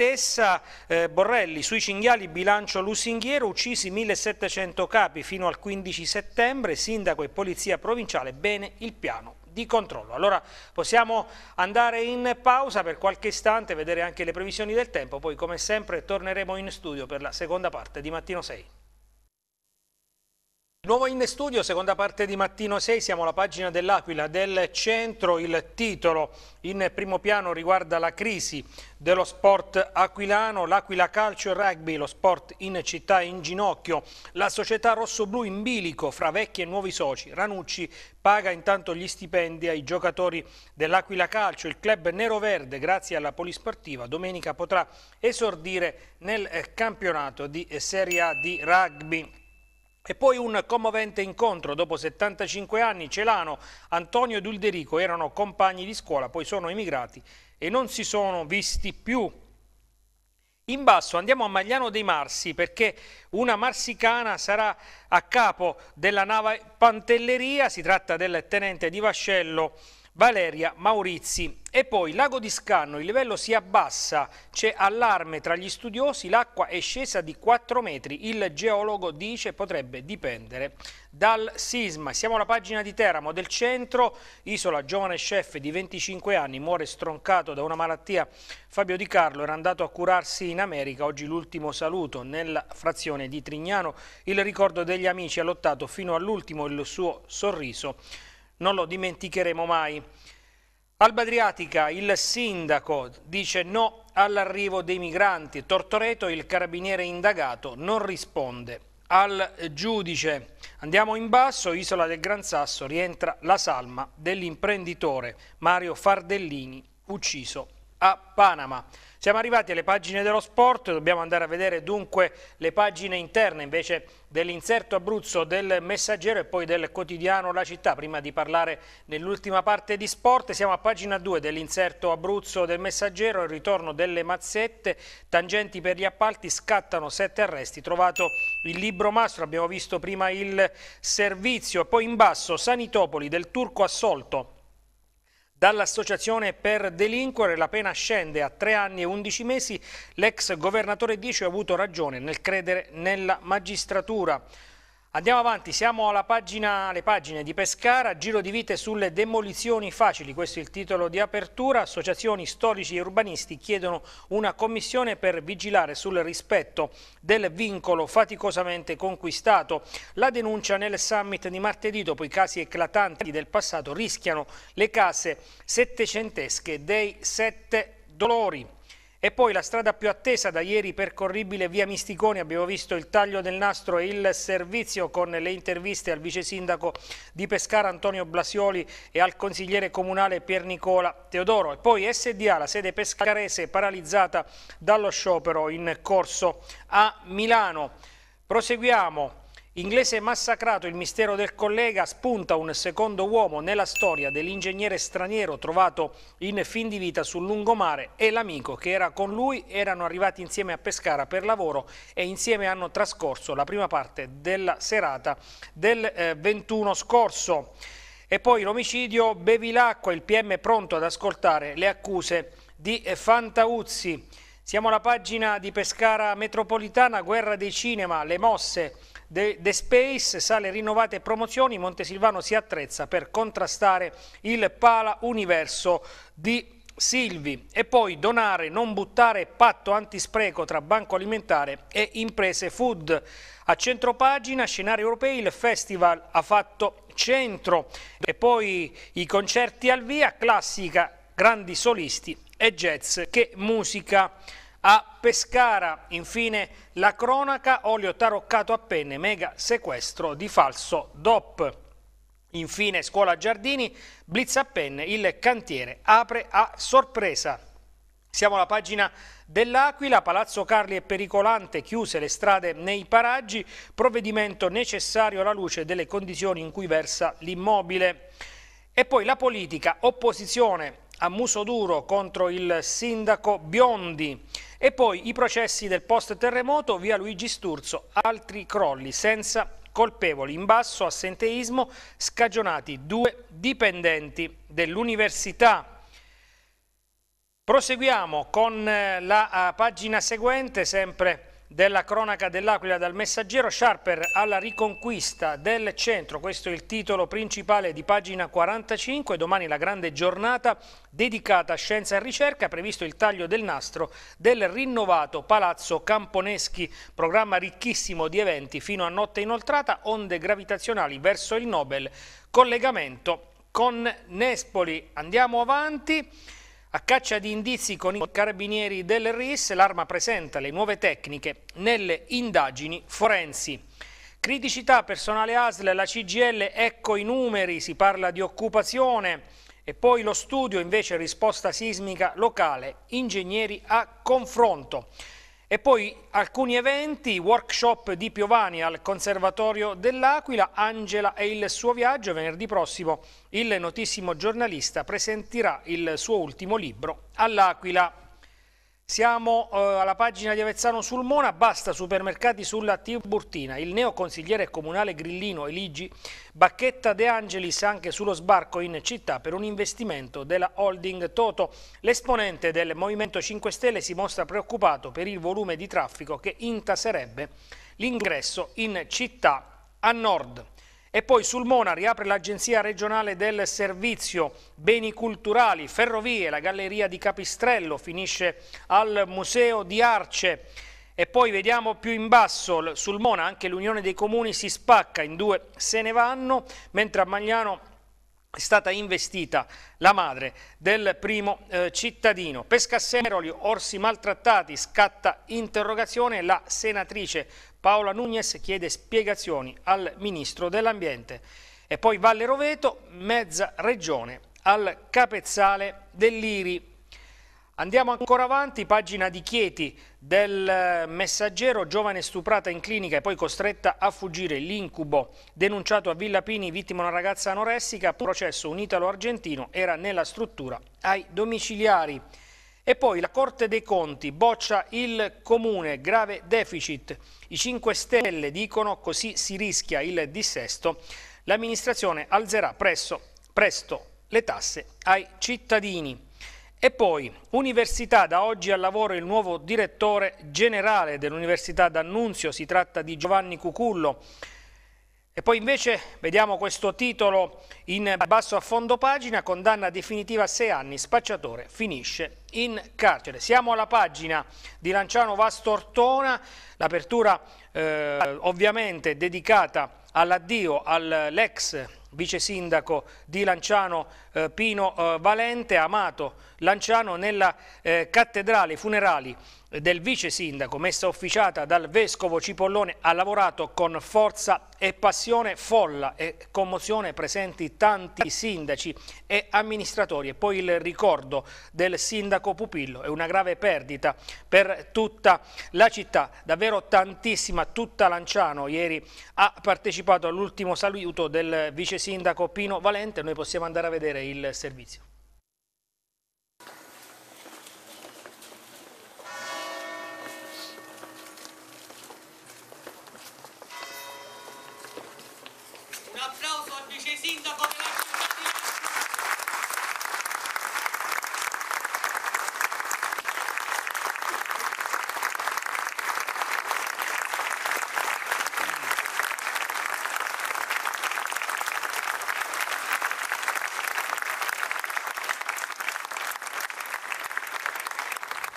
eh, Borrelli, sui cinghiali bilancio lusinghiero, uccisi 1700 capi fino al 15 settembre, sindaco e polizia provinciale, bene il piano di controllo. Allora possiamo andare in pausa per qualche istante, vedere anche le previsioni del tempo, poi come sempre torneremo in studio per la seconda parte di Mattino 6. Nuovo in studio, seconda parte di Mattino 6, siamo alla pagina dell'Aquila del centro, il titolo in primo piano riguarda la crisi dello sport aquilano, l'Aquila Calcio e Rugby, lo sport in città in ginocchio, la società rosso-blu in bilico fra vecchi e nuovi soci, Ranucci paga intanto gli stipendi ai giocatori dell'Aquila Calcio, il club nero-verde grazie alla polisportiva domenica potrà esordire nel campionato di Serie A di rugby. E poi un commovente incontro, dopo 75 anni Celano, Antonio ed Ulderico erano compagni di scuola, poi sono emigrati e non si sono visti più. In basso andiamo a Magliano dei Marsi perché una marsicana sarà a capo della nave Pantelleria, si tratta del tenente di Vascello Valeria Maurizi. E poi Lago di Scanno, il livello si abbassa, c'è allarme tra gli studiosi, l'acqua è scesa di 4 metri, il geologo dice potrebbe dipendere dal sisma. Siamo alla pagina di Teramo del centro, Isola, giovane chef di 25 anni, muore stroncato da una malattia. Fabio Di Carlo era andato a curarsi in America, oggi l'ultimo saluto nella frazione di Trignano. Il ricordo degli amici ha lottato fino all'ultimo il suo sorriso non lo dimenticheremo mai. Alba Adriatica, il sindaco dice no all'arrivo dei migranti. Tortoreto, il carabiniere indagato, non risponde al giudice. Andiamo in basso, Isola del Gran Sasso, rientra la salma dell'imprenditore Mario Fardellini, ucciso a Panama. Siamo arrivati alle pagine dello sport, dobbiamo andare a vedere dunque le pagine interne invece dell'inserto Abruzzo del Messaggero e poi del quotidiano La Città. Prima di parlare nell'ultima parte di sport siamo a pagina 2 dell'inserto Abruzzo del Messaggero, il ritorno delle mazzette, tangenti per gli appalti, scattano sette arresti, trovato il libro mastro, abbiamo visto prima il servizio, poi in basso Sanitopoli del Turco assolto Dall'associazione per delinquere la pena scende a tre anni e undici mesi. L'ex governatore Dici ha avuto ragione nel credere nella magistratura. Andiamo avanti, siamo alle pagine di Pescara, giro di vite sulle demolizioni facili, questo è il titolo di apertura, associazioni storici e urbanisti chiedono una commissione per vigilare sul rispetto del vincolo faticosamente conquistato. La denuncia nel summit di martedì dopo i casi eclatanti del passato rischiano le case settecentesche dei sette dolori. E poi la strada più attesa da ieri percorribile via Misticoni, abbiamo visto il taglio del nastro e il servizio con le interviste al vice sindaco di Pescara Antonio Blasioli e al consigliere comunale Pier Nicola Teodoro. E poi SDA, la sede pescarese paralizzata dallo sciopero in corso a Milano. Proseguiamo Inglese massacrato, il mistero del collega spunta un secondo uomo nella storia dell'ingegnere straniero trovato in fin di vita sul lungomare e l'amico che era con lui erano arrivati insieme a Pescara per lavoro e insieme hanno trascorso la prima parte della serata del 21 eh, scorso. E poi l'omicidio Bevilacqua, il PM pronto ad ascoltare le accuse di eh, Fantauzzi. Siamo alla pagina di Pescara Metropolitana, guerra dei cinema, le mosse The, The Space, sale rinnovate e promozioni, Montesilvano si attrezza per contrastare il pala universo di Silvi e poi donare, non buttare, patto antispreco tra Banco Alimentare e imprese food. A centropagina, scenari europei, il festival ha fatto centro e poi i concerti al via, classica, grandi solisti e jazz che musica a Pescara, infine, la cronaca, olio taroccato a penne, mega sequestro di falso DOP. Infine, scuola Giardini, blitz a penne, il cantiere apre a sorpresa. Siamo alla pagina dell'Aquila, Palazzo Carli è pericolante, chiuse le strade nei paraggi, provvedimento necessario alla luce delle condizioni in cui versa l'immobile. E poi la politica, opposizione a muso duro contro il sindaco Biondi e poi i processi del post terremoto via Luigi Sturzo, altri crolli senza colpevoli, in basso assenteismo, scagionati due dipendenti dell'università. Proseguiamo con eh, la eh, pagina seguente, sempre della cronaca dell'Aquila dal messaggero Sharper alla riconquista del centro, questo è il titolo principale di pagina 45, domani la grande giornata dedicata a scienza e ricerca, previsto il taglio del nastro del rinnovato Palazzo Camponeschi, programma ricchissimo di eventi fino a notte inoltrata, onde gravitazionali verso il Nobel, collegamento con Nespoli. Andiamo avanti. A caccia di indizi con i carabinieri del RIS, l'arma presenta le nuove tecniche nelle indagini forensi. Criticità, personale ASL, la CGL, ecco i numeri, si parla di occupazione e poi lo studio invece risposta sismica locale, ingegneri a confronto. E poi alcuni eventi, workshop di Piovani al Conservatorio dell'Aquila, Angela e il suo viaggio. Venerdì prossimo il notissimo giornalista presenterà il suo ultimo libro all'Aquila. Siamo eh, alla pagina di Avezzano sul Mona, basta supermercati sulla Tiburtina. Il neo consigliere comunale Grillino Eligi Bacchetta De Angelis anche sullo sbarco in città per un investimento della holding Toto. L'esponente del Movimento 5 Stelle si mostra preoccupato per il volume di traffico che intaserebbe l'ingresso in città a nord. E poi sul Mona riapre l'Agenzia regionale del servizio, beni culturali, ferrovie, la galleria di Capistrello finisce al Museo di Arce. E poi vediamo più in basso, sul Mona anche l'Unione dei Comuni si spacca, in due se ne vanno, mentre a Magnano è stata investita la madre del primo eh, cittadino. Pescasseroli, orsi maltrattati, scatta interrogazione, la senatrice Paola Nunes chiede spiegazioni al Ministro dell'Ambiente. E poi Valle Roveto, mezza regione al capezzale dell'Iri. Andiamo ancora avanti, pagina di Chieti del eh, messaggero, giovane stuprata in clinica e poi costretta a fuggire, l'incubo denunciato a Villa Pini, vittima una ragazza anoressica, processo un italo-argentino, era nella struttura ai domiciliari. E poi la Corte dei Conti boccia il Comune, grave deficit. I 5 Stelle dicono così si rischia il dissesto. L'amministrazione alzerà presso, presto le tasse ai cittadini. E poi, Università, da oggi al lavoro il nuovo direttore generale dell'Università d'Annunzio, si tratta di Giovanni Cucullo. E poi invece vediamo questo titolo in basso a fondo pagina, condanna definitiva a sei anni, spacciatore finisce in carcere. Siamo alla pagina di Lanciano Vastortona, l'apertura eh, ovviamente dedicata all'addio all'ex vice sindaco di Lanciano eh, Pino eh, Valente, amato Lanciano nella eh, cattedrale funerali del vice sindaco, messa officiata dal vescovo Cipollone, ha lavorato con forza e passione folla e commozione presenti tanti sindaci e amministratori e poi il ricordo del sindaco Pupillo è una grave perdita per tutta la città, davvero tantissima, tutta Lanciano ieri ha partecipato all'ultimo saluto del vice sindaco sindaco Pino Valente, noi possiamo andare a vedere il servizio.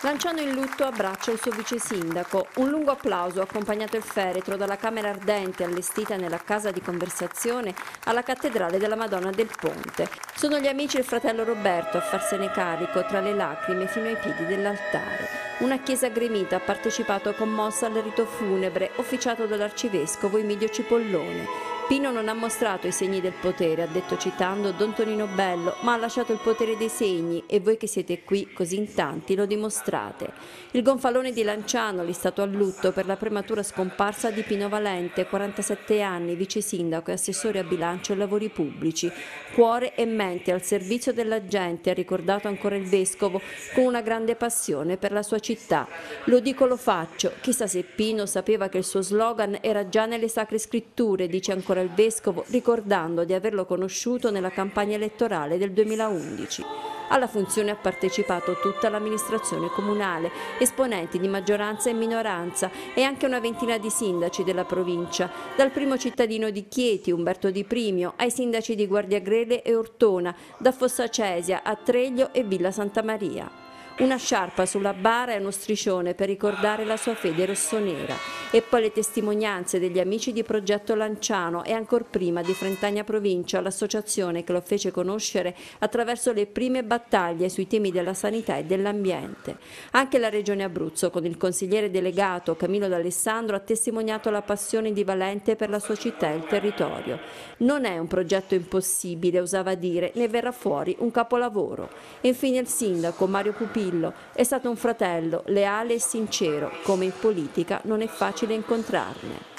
Lanciano in lutto abbraccia il suo vice sindaco. Un lungo applauso ha accompagnato il feretro dalla Camera Ardente allestita nella casa di conversazione alla Cattedrale della Madonna del Ponte. Sono gli amici e il fratello Roberto a farsene carico tra le lacrime fino ai piedi dell'altare. Una chiesa gremita ha partecipato commossa al rito funebre officiato dall'arcivescovo Emilio Cipollone. Pino non ha mostrato i segni del potere, ha detto citando Don Tonino Bello, ma ha lasciato il potere dei segni e voi che siete qui così in tanti lo dimostrate. Il gonfalone di Lanciano, listato a lutto per la prematura scomparsa di Pino Valente, 47 anni, vice sindaco e assessore a bilancio e lavori pubblici. Cuore e mente al servizio della gente, ha ricordato ancora il vescovo, con una grande passione per la sua città. Lo dico, lo faccio. Chissà se Pino sapeva che il suo slogan era già nelle sacre scritture, dice ancora ancora il Vescovo ricordando di averlo conosciuto nella campagna elettorale del 2011. Alla funzione ha partecipato tutta l'amministrazione comunale, esponenti di maggioranza e minoranza e anche una ventina di sindaci della provincia, dal primo cittadino di Chieti, Umberto Di Primio, ai sindaci di Guardiagrele e Ortona, da Fossa Cesia a Treglio e Villa Santa Maria una sciarpa sulla bara e uno striscione per ricordare la sua fede rossonera e poi le testimonianze degli amici di Progetto Lanciano e ancor prima di Frentagna Provincia, l'associazione che lo fece conoscere attraverso le prime battaglie sui temi della sanità e dell'ambiente. Anche la Regione Abruzzo con il consigliere delegato Camillo D'Alessandro ha testimoniato la passione di Valente per la sua città e il territorio. Non è un progetto impossibile, usava dire, ne verrà fuori un capolavoro. E infine il sindaco Mario Pupini Grillo è stato un fratello leale e sincero, come in politica non è facile incontrarne.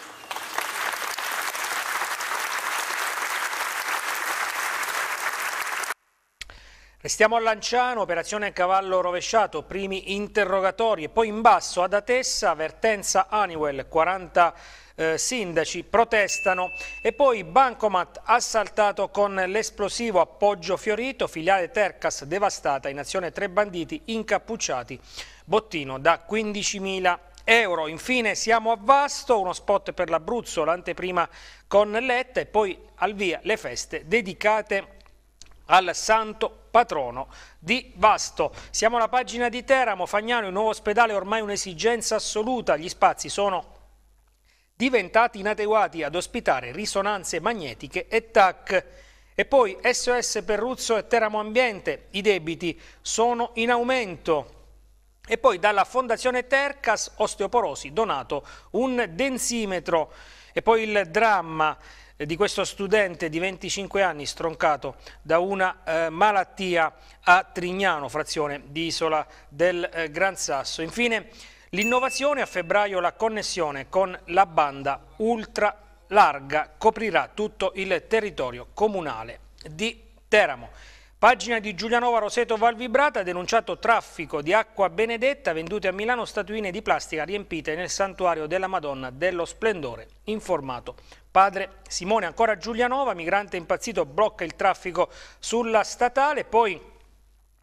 Restiamo a Lanciano, operazione cavallo rovesciato, primi interrogatori e poi in basso ad Atessa, vertenza Honeywell, 40 eh, sindaci protestano e poi Bancomat assaltato con l'esplosivo appoggio fiorito, filiale Tercas devastata, in azione tre banditi incappucciati, bottino da 15.000 euro. Infine siamo a Vasto, uno spot per l'Abruzzo, l'anteprima con Letta e poi al via le feste dedicate al santo patrono di Vasto. Siamo alla pagina di Teramo, Fagnano, il nuovo ospedale ormai un'esigenza assoluta, gli spazi sono diventati inadeguati ad ospitare risonanze magnetiche e TAC. E poi SOS Perruzzo e Teramo Ambiente, i debiti sono in aumento. E poi dalla Fondazione Tercas Osteoporosi donato un densimetro. E poi il dramma eh, di questo studente di 25 anni stroncato da una eh, malattia a Trignano, frazione di Isola del eh, Gran Sasso. Infine L'innovazione a febbraio la connessione con la banda ultra larga coprirà tutto il territorio comunale di Teramo. Pagina di Giulianova Roseto Valvibrata ha denunciato traffico di acqua benedetta vendute a Milano statuine di plastica riempite nel santuario della Madonna dello Splendore, informato padre Simone. Ancora Giulianova, migrante impazzito, blocca il traffico sulla statale, poi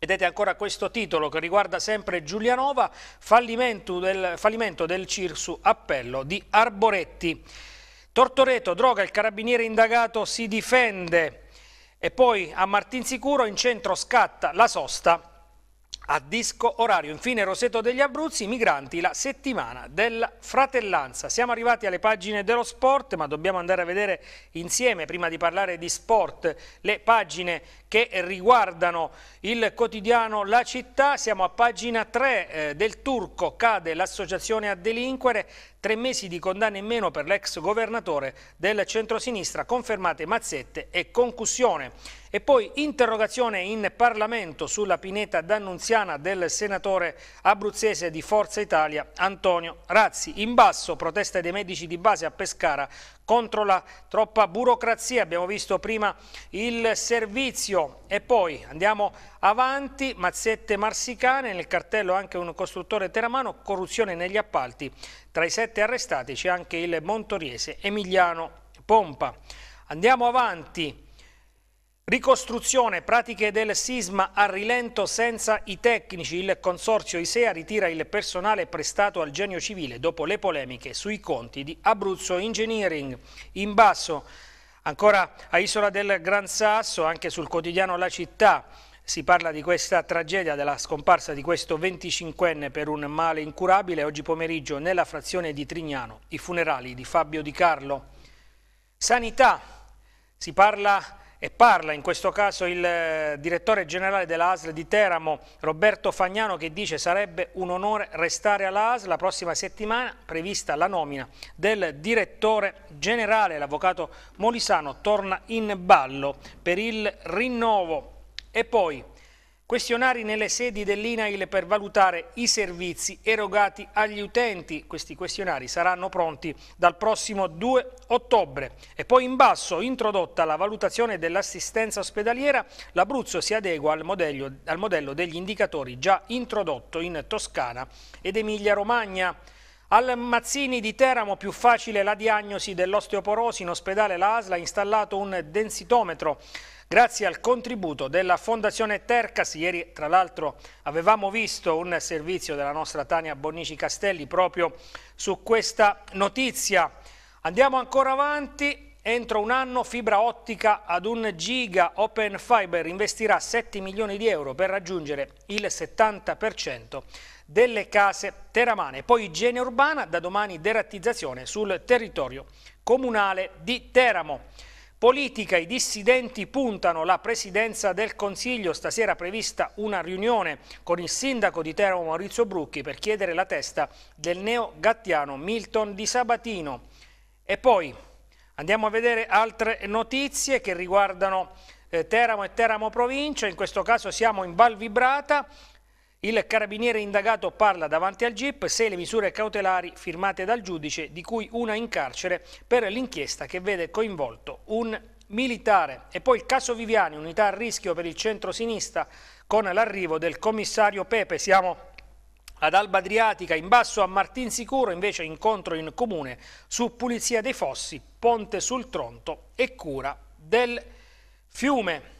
Vedete ancora questo titolo che riguarda sempre Giulianova, fallimento del, fallimento del Cirsu, appello di Arboretti. Tortoreto, droga, il carabiniere indagato si difende e poi a Martinsicuro in centro scatta la sosta a disco orario, infine Roseto degli Abruzzi, migranti, la settimana della fratellanza. Siamo arrivati alle pagine dello sport, ma dobbiamo andare a vedere insieme, prima di parlare di sport, le pagine che riguardano il quotidiano La Città. Siamo a pagina 3 eh, del Turco, cade l'associazione a delinquere, tre mesi di condanna in meno per l'ex governatore del centrosinistra, confermate mazzette e concussione. E poi interrogazione in Parlamento sulla pineta d'Annunziana del senatore abruzzese di Forza Italia Antonio Razzi. In basso proteste dei medici di base a Pescara contro la troppa burocrazia. Abbiamo visto prima il servizio e poi andiamo avanti. Mazzette Marsicane, nel cartello anche un costruttore teramano, corruzione negli appalti. Tra i sette arrestati c'è anche il montoriese Emiliano Pompa. Andiamo avanti. Ricostruzione, pratiche del sisma a rilento senza i tecnici. Il consorzio Isea ritira il personale prestato al genio civile dopo le polemiche sui conti di Abruzzo Engineering. In basso, ancora a Isola del Gran Sasso, anche sul quotidiano La Città, si parla di questa tragedia, della scomparsa di questo 25enne per un male incurabile. Oggi pomeriggio nella frazione di Trignano, i funerali di Fabio Di Carlo. Sanità, si parla e parla in questo caso il eh, direttore generale dell'ASL di Teramo, Roberto Fagnano, che dice sarebbe un onore restare all'ASL. La prossima settimana prevista la nomina del direttore generale. L'avvocato Molisano torna in ballo per il rinnovo. E poi Questionari nelle sedi dell'INAIL per valutare i servizi erogati agli utenti. Questi questionari saranno pronti dal prossimo 2 ottobre. E poi in basso, introdotta la valutazione dell'assistenza ospedaliera, l'Abruzzo si adegua al modello, al modello degli indicatori già introdotto in Toscana ed Emilia-Romagna. Al Mazzini di Teramo più facile la diagnosi dell'osteoporosi, in ospedale la ASL ha installato un densitometro Grazie al contributo della Fondazione Tercas, ieri tra l'altro avevamo visto un servizio della nostra Tania Bonici Castelli proprio su questa notizia. Andiamo ancora avanti, entro un anno fibra ottica ad un giga Open Fiber investirà 7 milioni di euro per raggiungere il 70% delle case teramane. Poi igiene urbana, da domani derattizzazione sul territorio comunale di Teramo politica, i dissidenti puntano la presidenza del Consiglio. Stasera prevista una riunione con il sindaco di Teramo Maurizio Brucchi per chiedere la testa del neo gattiano Milton Di Sabatino. E poi andiamo a vedere altre notizie che riguardano eh, Teramo e Teramo provincia. In questo caso siamo in Val Vibrata il carabiniere indagato parla davanti al GIP se le misure cautelari firmate dal giudice, di cui una in carcere, per l'inchiesta che vede coinvolto un militare. E poi il caso Viviani, unità a rischio per il centro-sinistra, con l'arrivo del commissario Pepe. Siamo ad Alba Adriatica, in basso a Martinsicuro, invece incontro in comune su pulizia dei fossi, ponte sul Tronto e cura del fiume.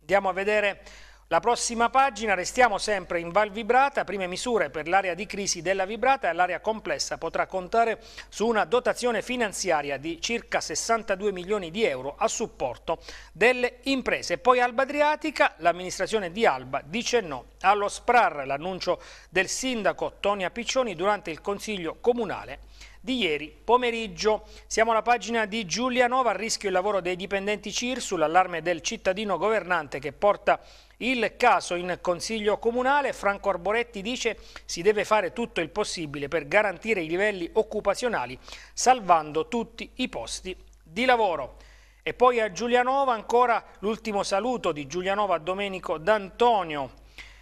Andiamo a vedere la prossima pagina, restiamo sempre in Val Vibrata, prime misure per l'area di crisi della Vibrata e l'area complessa potrà contare su una dotazione finanziaria di circa 62 milioni di euro a supporto delle imprese. Poi Alba Adriatica, l'amministrazione di Alba dice no allo SPRAR, l'annuncio del sindaco Tonia Piccioni durante il Consiglio Comunale di ieri pomeriggio. Siamo alla pagina di Giulianova, a rischio il lavoro dei dipendenti CIR sull'allarme del cittadino governante che porta il caso in Consiglio Comunale, Franco Arboretti dice si deve fare tutto il possibile per garantire i livelli occupazionali salvando tutti i posti di lavoro. E poi a Giulianova ancora l'ultimo saluto di Giulianova a Domenico D'Antonio.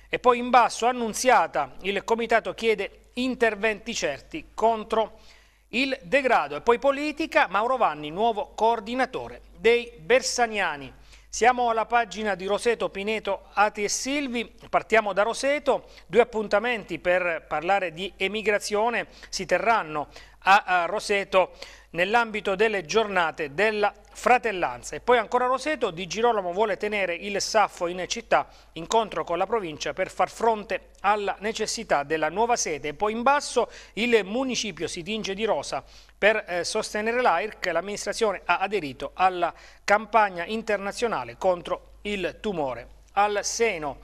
E poi in basso, annunziata, il comitato chiede interventi certi contro il degrado. E poi politica, Mauro Vanni, nuovo coordinatore dei Bersaniani. Siamo alla pagina di Roseto, Pineto, Ati e Silvi, partiamo da Roseto, due appuntamenti per parlare di emigrazione si terranno a Roseto nell'ambito delle giornate della fratellanza. E poi ancora Roseto, Di Girolamo vuole tenere il Saffo in città, incontro con la provincia per far fronte alla necessità della nuova sede. E poi in basso il municipio si tinge di rosa per eh, sostenere l'AIRC, l'amministrazione ha aderito alla campagna internazionale contro il tumore. Al seno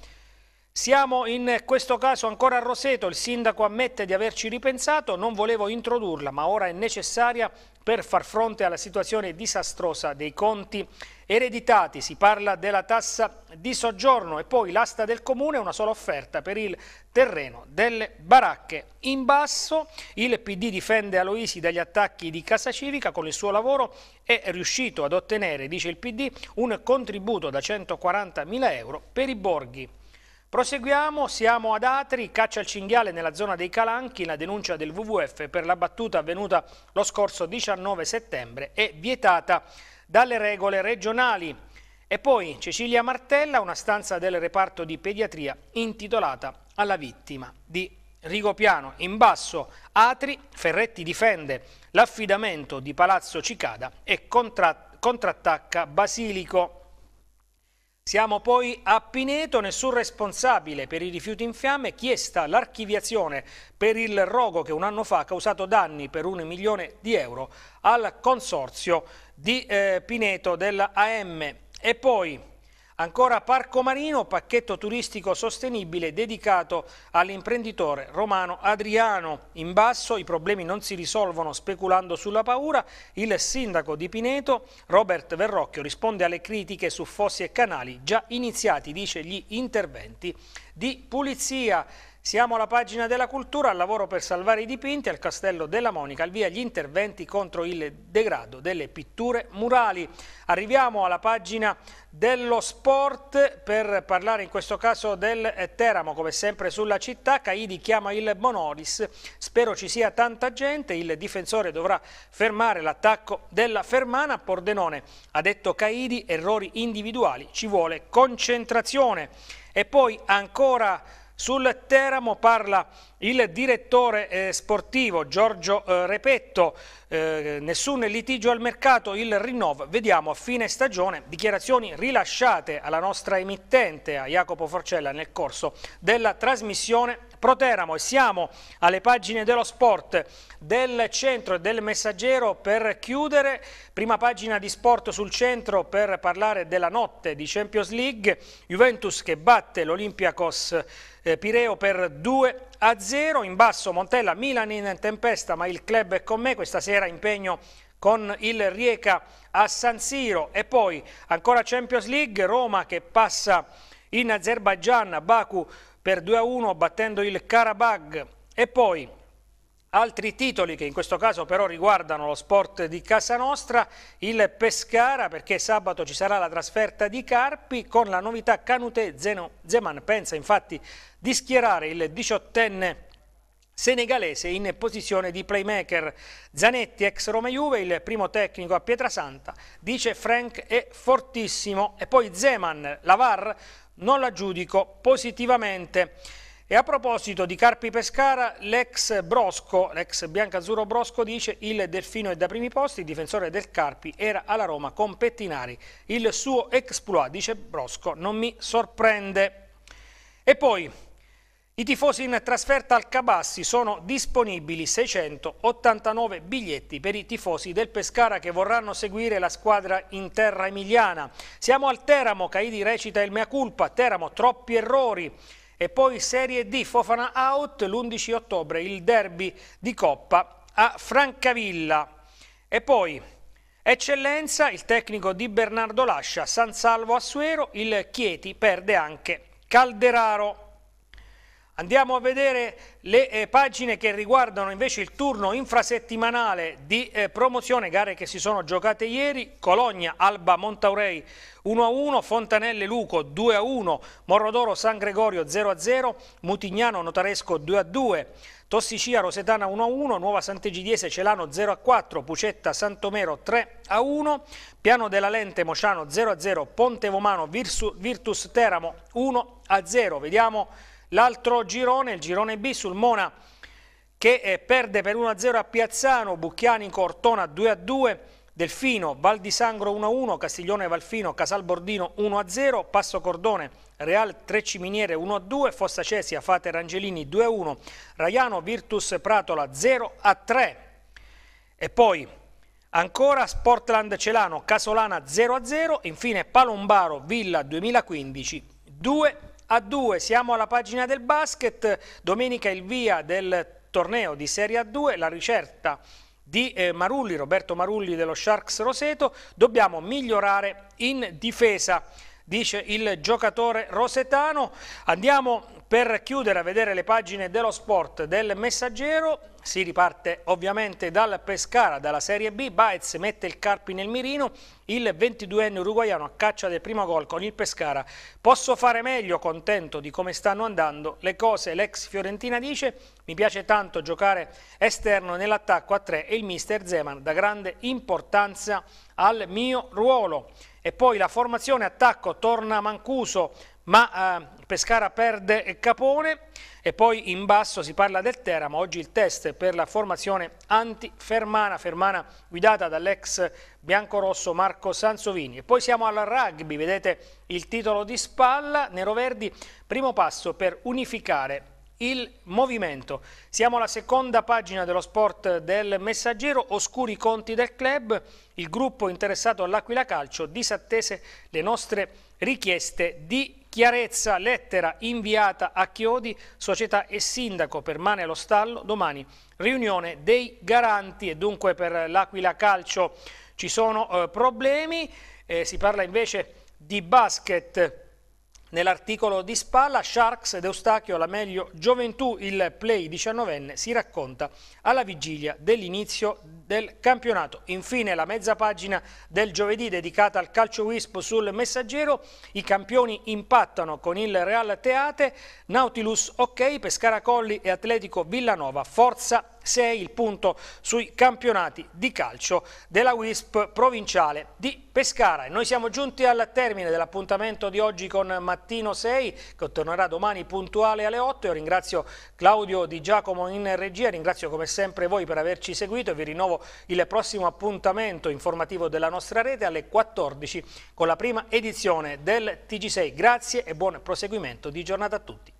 siamo in questo caso ancora a Roseto, il sindaco ammette di averci ripensato, non volevo introdurla ma ora è necessaria per far fronte alla situazione disastrosa dei conti ereditati. Si parla della tassa di soggiorno e poi l'asta del comune, una sola offerta per il terreno delle baracche. In basso il PD difende Aloisi dagli attacchi di Casa Civica, con il suo lavoro è riuscito ad ottenere, dice il PD, un contributo da 140 mila euro per i borghi Proseguiamo, siamo ad Atri, caccia al cinghiale nella zona dei Calanchi, la denuncia del WWF per la battuta avvenuta lo scorso 19 settembre è vietata dalle regole regionali. E poi Cecilia Martella, una stanza del reparto di pediatria intitolata alla vittima di Rigopiano. In basso Atri, Ferretti difende l'affidamento di Palazzo Cicada e contrattacca Basilico. Siamo poi a Pineto, nessun responsabile per i rifiuti in fiamme, chiesta l'archiviazione per il rogo che un anno fa ha causato danni per un milione di euro al consorzio di eh, Pineto dell'AM. E poi Ancora Parco Marino, pacchetto turistico sostenibile dedicato all'imprenditore romano Adriano. In basso i problemi non si risolvono speculando sulla paura. Il sindaco di Pineto, Robert Verrocchio, risponde alle critiche su fossi e canali già iniziati, dice gli interventi di pulizia. Siamo alla pagina della cultura, al lavoro per salvare i dipinti al Castello della Monica, al via gli interventi contro il degrado delle pitture murali. Arriviamo alla pagina dello sport per parlare in questo caso del Teramo, come sempre sulla città. Caidi chiama il Bonolis, spero ci sia tanta gente, il difensore dovrà fermare l'attacco della Fermana. Pordenone ha detto Caidi, errori individuali, ci vuole concentrazione. E poi ancora sul Teramo parla il direttore eh, sportivo Giorgio eh, Repetto, eh, nessun litigio al mercato, il rinnovo, vediamo a fine stagione, dichiarazioni rilasciate alla nostra emittente, a Jacopo Forcella, nel corso della trasmissione Proteramo. e Siamo alle pagine dello sport del centro e del messaggero per chiudere. Prima pagina di sport sul centro per parlare della notte di Champions League. Juventus che batte l'Olympiacos eh, Pireo per 2 a 0. In basso Montella, Milan in tempesta, ma il club è con me. Questa sera impegno con il Rieca a San Siro e poi ancora Champions League, Roma che passa in Azerbaijan, Baku per 2-1 battendo il Karabag e poi altri titoli che in questo caso però riguardano lo sport di casa nostra, il Pescara perché sabato ci sarà la trasferta di Carpi con la novità Canute Zeno Zeman pensa infatti di schierare il diciottenne senegalese in posizione di playmaker. Zanetti, ex Roma Juve, il primo tecnico a Pietrasanta, dice Frank è fortissimo. E poi Zeman, Lavar, non la giudico positivamente. E a proposito di Carpi Pescara, l'ex Brosco, l'ex Biancazzurro Brosco dice il Delfino è da primi posti, il difensore del Carpi era alla Roma con Pettinari. Il suo ex exploit, dice Brosco, non mi sorprende. E poi i tifosi in trasferta al Cabassi sono disponibili 689 biglietti per i tifosi del Pescara che vorranno seguire la squadra in terra emiliana. Siamo al Teramo, Caidi recita il mea culpa, Teramo troppi errori. E poi Serie D, Fofana out, l'11 ottobre il derby di Coppa a Francavilla. E poi Eccellenza, il tecnico di Bernardo Lascia, San Salvo Assuero, il Chieti perde anche Calderaro. Andiamo a vedere le eh, pagine che riguardano invece il turno infrasettimanale di eh, promozione, gare che si sono giocate ieri, Cologna, Alba, Montaurei 1-1, Fontanelle, Luco 2-1, Morrodoro, San Gregorio 0-0, Mutignano, Notaresco 2-2, Tossicia, Rosetana 1-1, Nuova Sant'Egidiese, Celano 0-4, Pucetta, Santomero 3-1, Piano della Lente, Mociano 0-0, Ponte Vomano, Virtus Teramo 1-0. Vediamo L'altro girone, il girone B, sul Mona che eh, perde per 1-0 a Piazzano, Bucchiani Cortona 2-2, Delfino, Val di Sangro 1-1, Castiglione Valfino, Casalbordino 1-0, Passo Cordone, Real Trecci Miniere 1-2, Fossa Cesia, Fate Rangelini 2-1, Raiano Virtus Pratola 0-3. E poi ancora Sportland Celano, Casolana 0-0, infine Palombaro Villa 2015 2-1 a 2. Siamo alla pagina del basket, domenica il via del torneo di Serie A2, la ricerca di eh, Marulli, Roberto Marulli dello Sharks Roseto, dobbiamo migliorare in difesa dice il giocatore rosetano. Andiamo per chiudere a vedere le pagine dello sport del messaggero. Si riparte ovviamente dal Pescara, dalla Serie B. Baez mette il Carpi nel mirino. Il 22enne uruguaiano a caccia del primo gol con il Pescara. Posso fare meglio, contento di come stanno andando le cose. L'ex Fiorentina dice mi piace tanto giocare esterno nell'attacco a tre. e il mister Zeman dà grande importanza al mio ruolo e poi la formazione attacco torna Mancuso ma eh, Pescara perde Capone e poi in basso si parla del Teramo, oggi il test per la formazione anti-Fermana, Fermana guidata dall'ex biancorosso Marco Sansovini. E poi siamo al rugby, vedete il titolo di spalla, Nero Verdi, primo passo per unificare il movimento. Siamo alla seconda pagina dello sport del Messaggero, oscuri conti del club, il gruppo interessato all'Aquila Calcio disattese le nostre richieste di chiarezza, lettera inviata a Chiodi, società e sindaco permane allo stallo, domani riunione dei garanti e dunque per l'Aquila Calcio ci sono eh, problemi, eh, si parla invece di basket Nell'articolo di spalla Sharks ed Eustachio la meglio gioventù, il play 19enne si racconta alla vigilia dell'inizio del campionato. Infine la mezza pagina del giovedì dedicata al calcio Wisp sul messaggero, i campioni impattano con il Real Teate, Nautilus ok, Pescara Colli e Atletico Villanova, Forza 6 il punto sui campionati di calcio della WISP provinciale di Pescara. E noi siamo giunti al termine dell'appuntamento di oggi con Mattino 6 che tornerà domani puntuale alle 8. Io ringrazio Claudio Di Giacomo in regia, ringrazio come sempre voi per averci seguito e vi rinnovo il prossimo appuntamento informativo della nostra rete alle 14 con la prima edizione del TG6. Grazie e buon proseguimento di giornata a tutti.